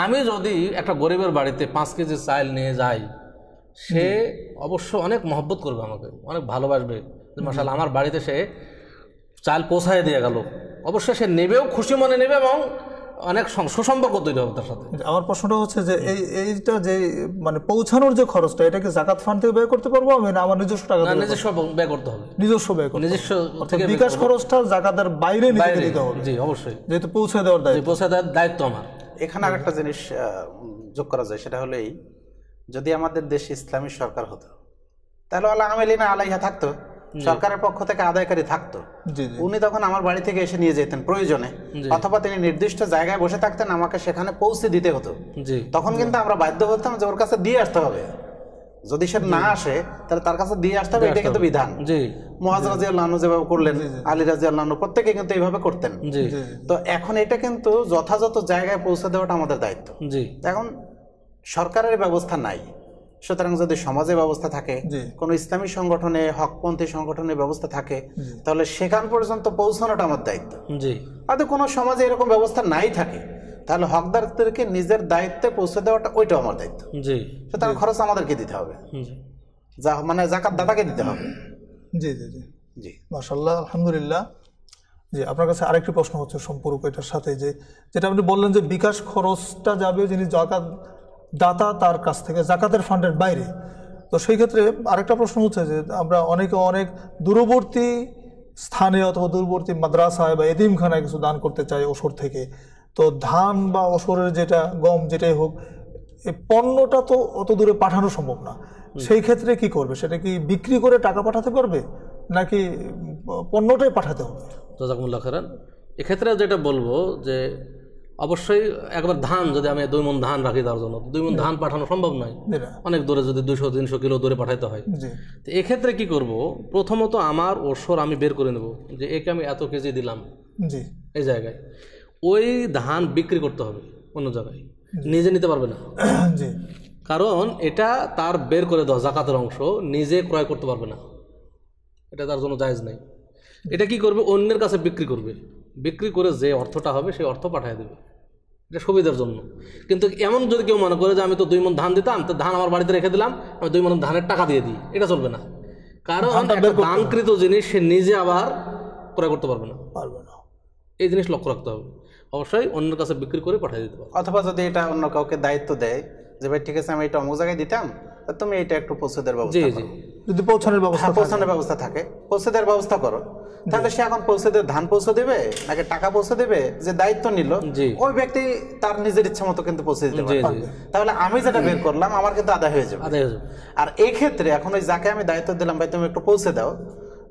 আমি যদি একটা গরিবের বাড়িতে পাঁচ কেজি চাল নিয়ে যাই সে অবশ্য অনেক মহব্বত করবে আমাকে অনেক ভালোবাসবে মাসাল আমার বাড়িতে সে চাল পোষায় দিয়ে গেল অবশ্যই সে নেবেও খুশি মনে নেবে এবং অনেক সুসম্পর্ক তৈরি হবে তার সাথে আমার প্রশ্নটা হচ্ছে যে এই এইটা যে মানে পৌঁছানোর যে খরচটা এটাকে জাকাত ফান্ড থেকে ব্যয় করতে পারবো আমি না আমার নিজস্ব টাকা নিজস্ব ব্যয় করতে হবে নিজস্ব ব্যয় করতে নিজস্ব থেকে বিকাশ খরচটা জাকাতের বাইরে নিতে দিতে হবে জি অবশ্যই যেহেতু পৌঁছে দেওয়ার দায়িত্ব পৌঁছে দেওয়ার দায়িত্ব আমার এখানে আরেকটা জিনিস যোগ করা যায় সেটা হলো এই যদি আমাদের দেশে ইসলামী সরকার হতো তাহলে আল্লাহ আলাইহা থাকতো সরকারের পক্ষ থেকে আদায়কারী থাকতো উনি তখন আমার বাড়ি থেকে এসে নিয়ে যেতেন প্রয়োজনে অথবা তিনি নির্দিষ্ট জায়গায় বসে থাকতেন আমাকে সেখানে পৌঁছে দিতে হতো তখন কিন্তু আমরা বাধ্য হতাম যে ওর কাছে দিয়ে আসতে হবে যদি সে না আসে তাহলে তার কাছে দিয়ে আসতে হবে এটা কিন্তু বিধান মহাজ করলেন আলী রাজি প্রত্যেকে কিন্তু এইভাবে করতেন তো এখন এটা কিন্তু যথাযথ জায়গায় পৌঁছে দেওয়াটা আমাদের দায়িত্ব এখন সরকারের ব্যবস্থা নাই সুতরাং যদি সমাজে ব্যবস্থা থাকে কোন ইসলামী সংগঠনে হকপন্থী সংগঠনে ব্যবস্থা থাকে তাহলে সেখান পর্যন্ত পৌঁছানোটা আমার দায়িত্ব হয়তো কোনো সমাজে এরকম ব্যবস্থা নাই থাকে তাহলে হকদারদেরকে নিজের দায়িত্বে পৌঁছে দেওয়াটা ওইটাও আমার দায়িত্ব সুতরাং খরচ আমাদেরকে দিতে হবে যা মানে জাকাত দাদাকে দিতে হবে জি জি জি জি মাসাল্লাহ আলহামদুলিল্লাহ জি আপনার কাছে আরেকটি প্রশ্ন হচ্ছে সম্পর্ক এটার সাথে যে যেটা আপনি বললেন যে বিকাশ খরচটা যাবে যিনি জাকাত দাতা তার কাছ থেকে জাকাতের ফান্ডের বাইরে তো সেই ক্ষেত্রে আরেকটা প্রশ্ন হচ্ছে যে আমরা অনেকে অনেক দূরবর্তী স্থানে অথবা দূরবর্তী মাদ্রাসায় বা এদিমখানায় কিছু দান করতে চাই ওষর থেকে তো ধান বা ওষরের যেটা গম যেটাই হোক এই পণ্যটা তো অত দূরে পাঠানো সম্ভব না সেই ক্ষেত্রে কি করবে সেটা কি বিক্রি করে টাকা পাঠাতে পারবে নাকি পণ্যটাই পাঠাতে হবে জাজাকুমুল্লাহ খারান এক্ষেত্রে যেটা বলবো যে অবশ্যই একবার ধান যদি আমি দুই মন ধান রাখি তার জন্য দুই মন ধান পাঠানো সম্ভব নয় অনেক দূরে যদি দুশো তিনশো কিলো দূরে পাঠাইতে হয় তো এক্ষেত্রে কি করব প্রথমত আমার ওসর আমি বের করে নেব যে একে আমি এত কেজি দিলাম এই জায়গায় ওই ধান বিক্রি করতে হবে অন্য জায়গায় নিজে নিতে পারবে না কারণ এটা তার বের করে দেওয়া জাকাতের অংশ নিজে ক্রয় করতে পারবে না এটা তার জন্য জায়জ নেই এটা কি করবে অন্যের কাছে বিক্রি করবে বিক্রি করে যে অর্থটা হবে সেই অর্থ পাঠিয়ে দেবে এটা সুবিধার জন্য কিন্তু এমন যদি কেউ মনে করে যে আমি তো দুই মন ধান দিতাম তো ধান আমার বাড়িতে রেখে দিলাম আমি দুই মন ধানের টাকা দিয়ে দিই এটা চলবে না কারণ দানকৃত জিনিস সে নিজে আবার ক্রয় করতে পারবে না পারবে না এই জিনিস লক্ষ্য রাখতে হবে অবশ্যই অন্যের কাছে বিক্রি করে পাঠিয়ে দিতে পারবে অথবা যদি এটা অন্য কাউকে দায়িত্ব দেয় যে ভাই ঠিক আছে আমি এটা অমুক জায়গায় দিতাম তুমি এটা একটু পৌঁছে দেওয়ার জি জি যদি পৌঁছানোর ব্যবস্থা হ্যাঁ, পৌঁছানোর ব্যবস্থা থাকে পৌঁছে দেওয়ার ব্যবস্থা করো তাহলে সে এখন পৌঁছে দেবে ধান পৌঁছে দেবে নাকি টাকা পৌঁছে দেবে যে দায়িত্ব নিল ওই ব্যক্তি তার নিজের ইচ্ছা মতো কিন্তু পৌঁছে দিতে তাহলে আমি যেটা বের করলাম আমার কিন্তু আদায় হয়ে যাবে আর এই ক্ষেত্রে এখন ওই যাকে আমি দায়িত্ব দিলাম ভাই তুমি একটু পৌঁছে দাও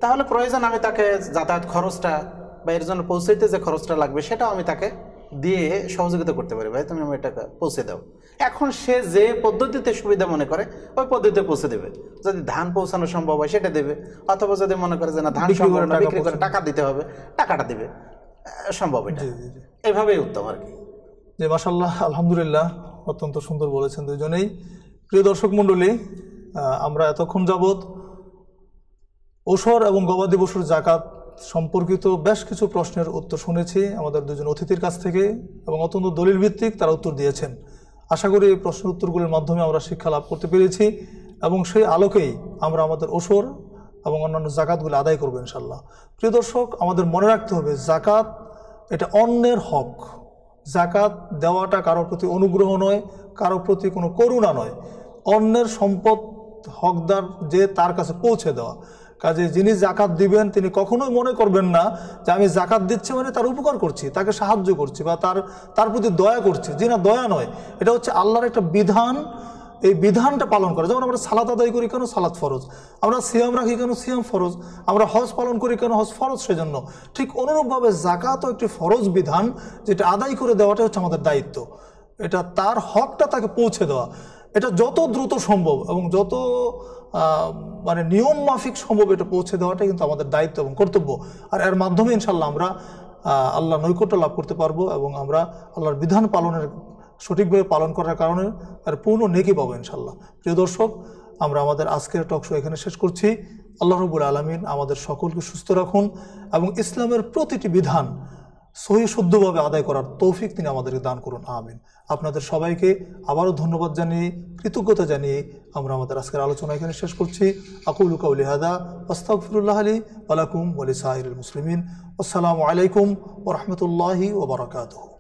তাহলে প্রয়োজন আমি তাকে যাতায়াত খরচটা বা এর জন্য পৌঁছাইতে যে খরচটা লাগবে সেটাও আমি তাকে দিয়ে সহযোগিতা করতে পারি ভাই তুমি আমার টাকা পৌঁছে দাও এখন সে যে পদ্ধতিতে সুবিধা মনে করে ওই পদ্ধতিতে পৌঁছে দেবে যদি ধান পৌঁছানো সম্ভব হয় সেটা দেবে অথবা যদি মনে করে যে না ধান বিক্রি করে টাকা দিতে হবে টাকাটা দেবে সম্ভব এটা এভাবেই উত্তম আর কি যে মাসাল্লাহ আলহামদুলিল্লাহ অত্যন্ত সুন্দর বলেছেন দুজনেই প্রিয় দর্শক মণ্ডলী আমরা এতক্ষণ যাবৎ ওষর এবং গবাদি পশুর জাকাত সম্পর্কিত বেশ কিছু প্রশ্নের উত্তর শুনেছি আমাদের দুজন অতিথির কাছ থেকে এবং অত্যন্ত দলিল ভিত্তিক তারা উত্তর দিয়েছেন আশা করি এই প্রশ্ন উত্তরগুলির মাধ্যমে আমরা শিক্ষা লাভ করতে পেরেছি এবং সেই আলোকেই আমরা আমাদের ওসর এবং অন্যান্য জাকাতগুলি আদায় করবো ইনশাল্লাহ প্রিয় দর্শক আমাদের মনে রাখতে হবে জাকাত এটা অন্যের হক জাকাত দেওয়াটা কারোর প্রতি অনুগ্রহ নয় কারোর প্রতি কোনো করুণা নয় অন্যের সম্পদ হকদার যে তার কাছে পৌঁছে দেওয়া কাজে যিনি জাকাত দিবেন তিনি কখনোই মনে করবেন না যে আমি জাকাত দিচ্ছি মানে তার উপকার করছি তাকে সাহায্য করছি বা তার তার প্রতি দয়া করছি যে না দয়া নয় এটা হচ্ছে আল্লাহর একটা বিধান এই বিধানটা পালন করে যেমন আমরা সালাদ আদায় করি কেন সালাদ ফরজ আমরা সিয়াম রাখি কেন সিয়াম ফরজ আমরা হজ পালন করি কেন হজ ফরজ সেজন্য ঠিক অনুরূপভাবে জাকাতও একটি ফরজ বিধান যেটা আদায় করে দেওয়াটা হচ্ছে আমাদের দায়িত্ব এটা তার হকটা তাকে পৌঁছে দেওয়া এটা যত দ্রুত সম্ভব এবং যত মানে নিয়ম মাফিক সম্ভব এটা পৌঁছে দেওয়াটা কিন্তু আমাদের দায়িত্ব এবং কর্তব্য আর এর মাধ্যমে ইনশাল্লাহ আমরা আল্লাহ নৈকট্য লাভ করতে পারবো এবং আমরা আল্লাহর বিধান পালনের সঠিকভাবে পালন করার কারণে আর পূর্ণ নেকি পাবো ইনশাল্লাহ প্রিয় দর্শক আমরা আমাদের আজকের টক শো এখানে শেষ করছি আল্লাহ রবুল আলমিন আমাদের সকলকে সুস্থ রাখুন এবং ইসলামের প্রতিটি বিধান সহি শুদ্ধভাবে আদায় করার তৌফিক তিনি আমাদেরকে দান করুন আমিন আপনাদের সবাইকে আবারও ধন্যবাদ জানিয়ে কৃতজ্ঞতা জানিয়ে আমরা আমাদের আজকের আলোচনা এখানে শেষ করছি আকুলুকাউলিহাদা আস্তাকফিরুল্লাহ আলী আলাকুম আলি সাহির মুসলিমিন আসসালামু আলাইকুম ও রহমতুল্লাহি ওবরাকাতহ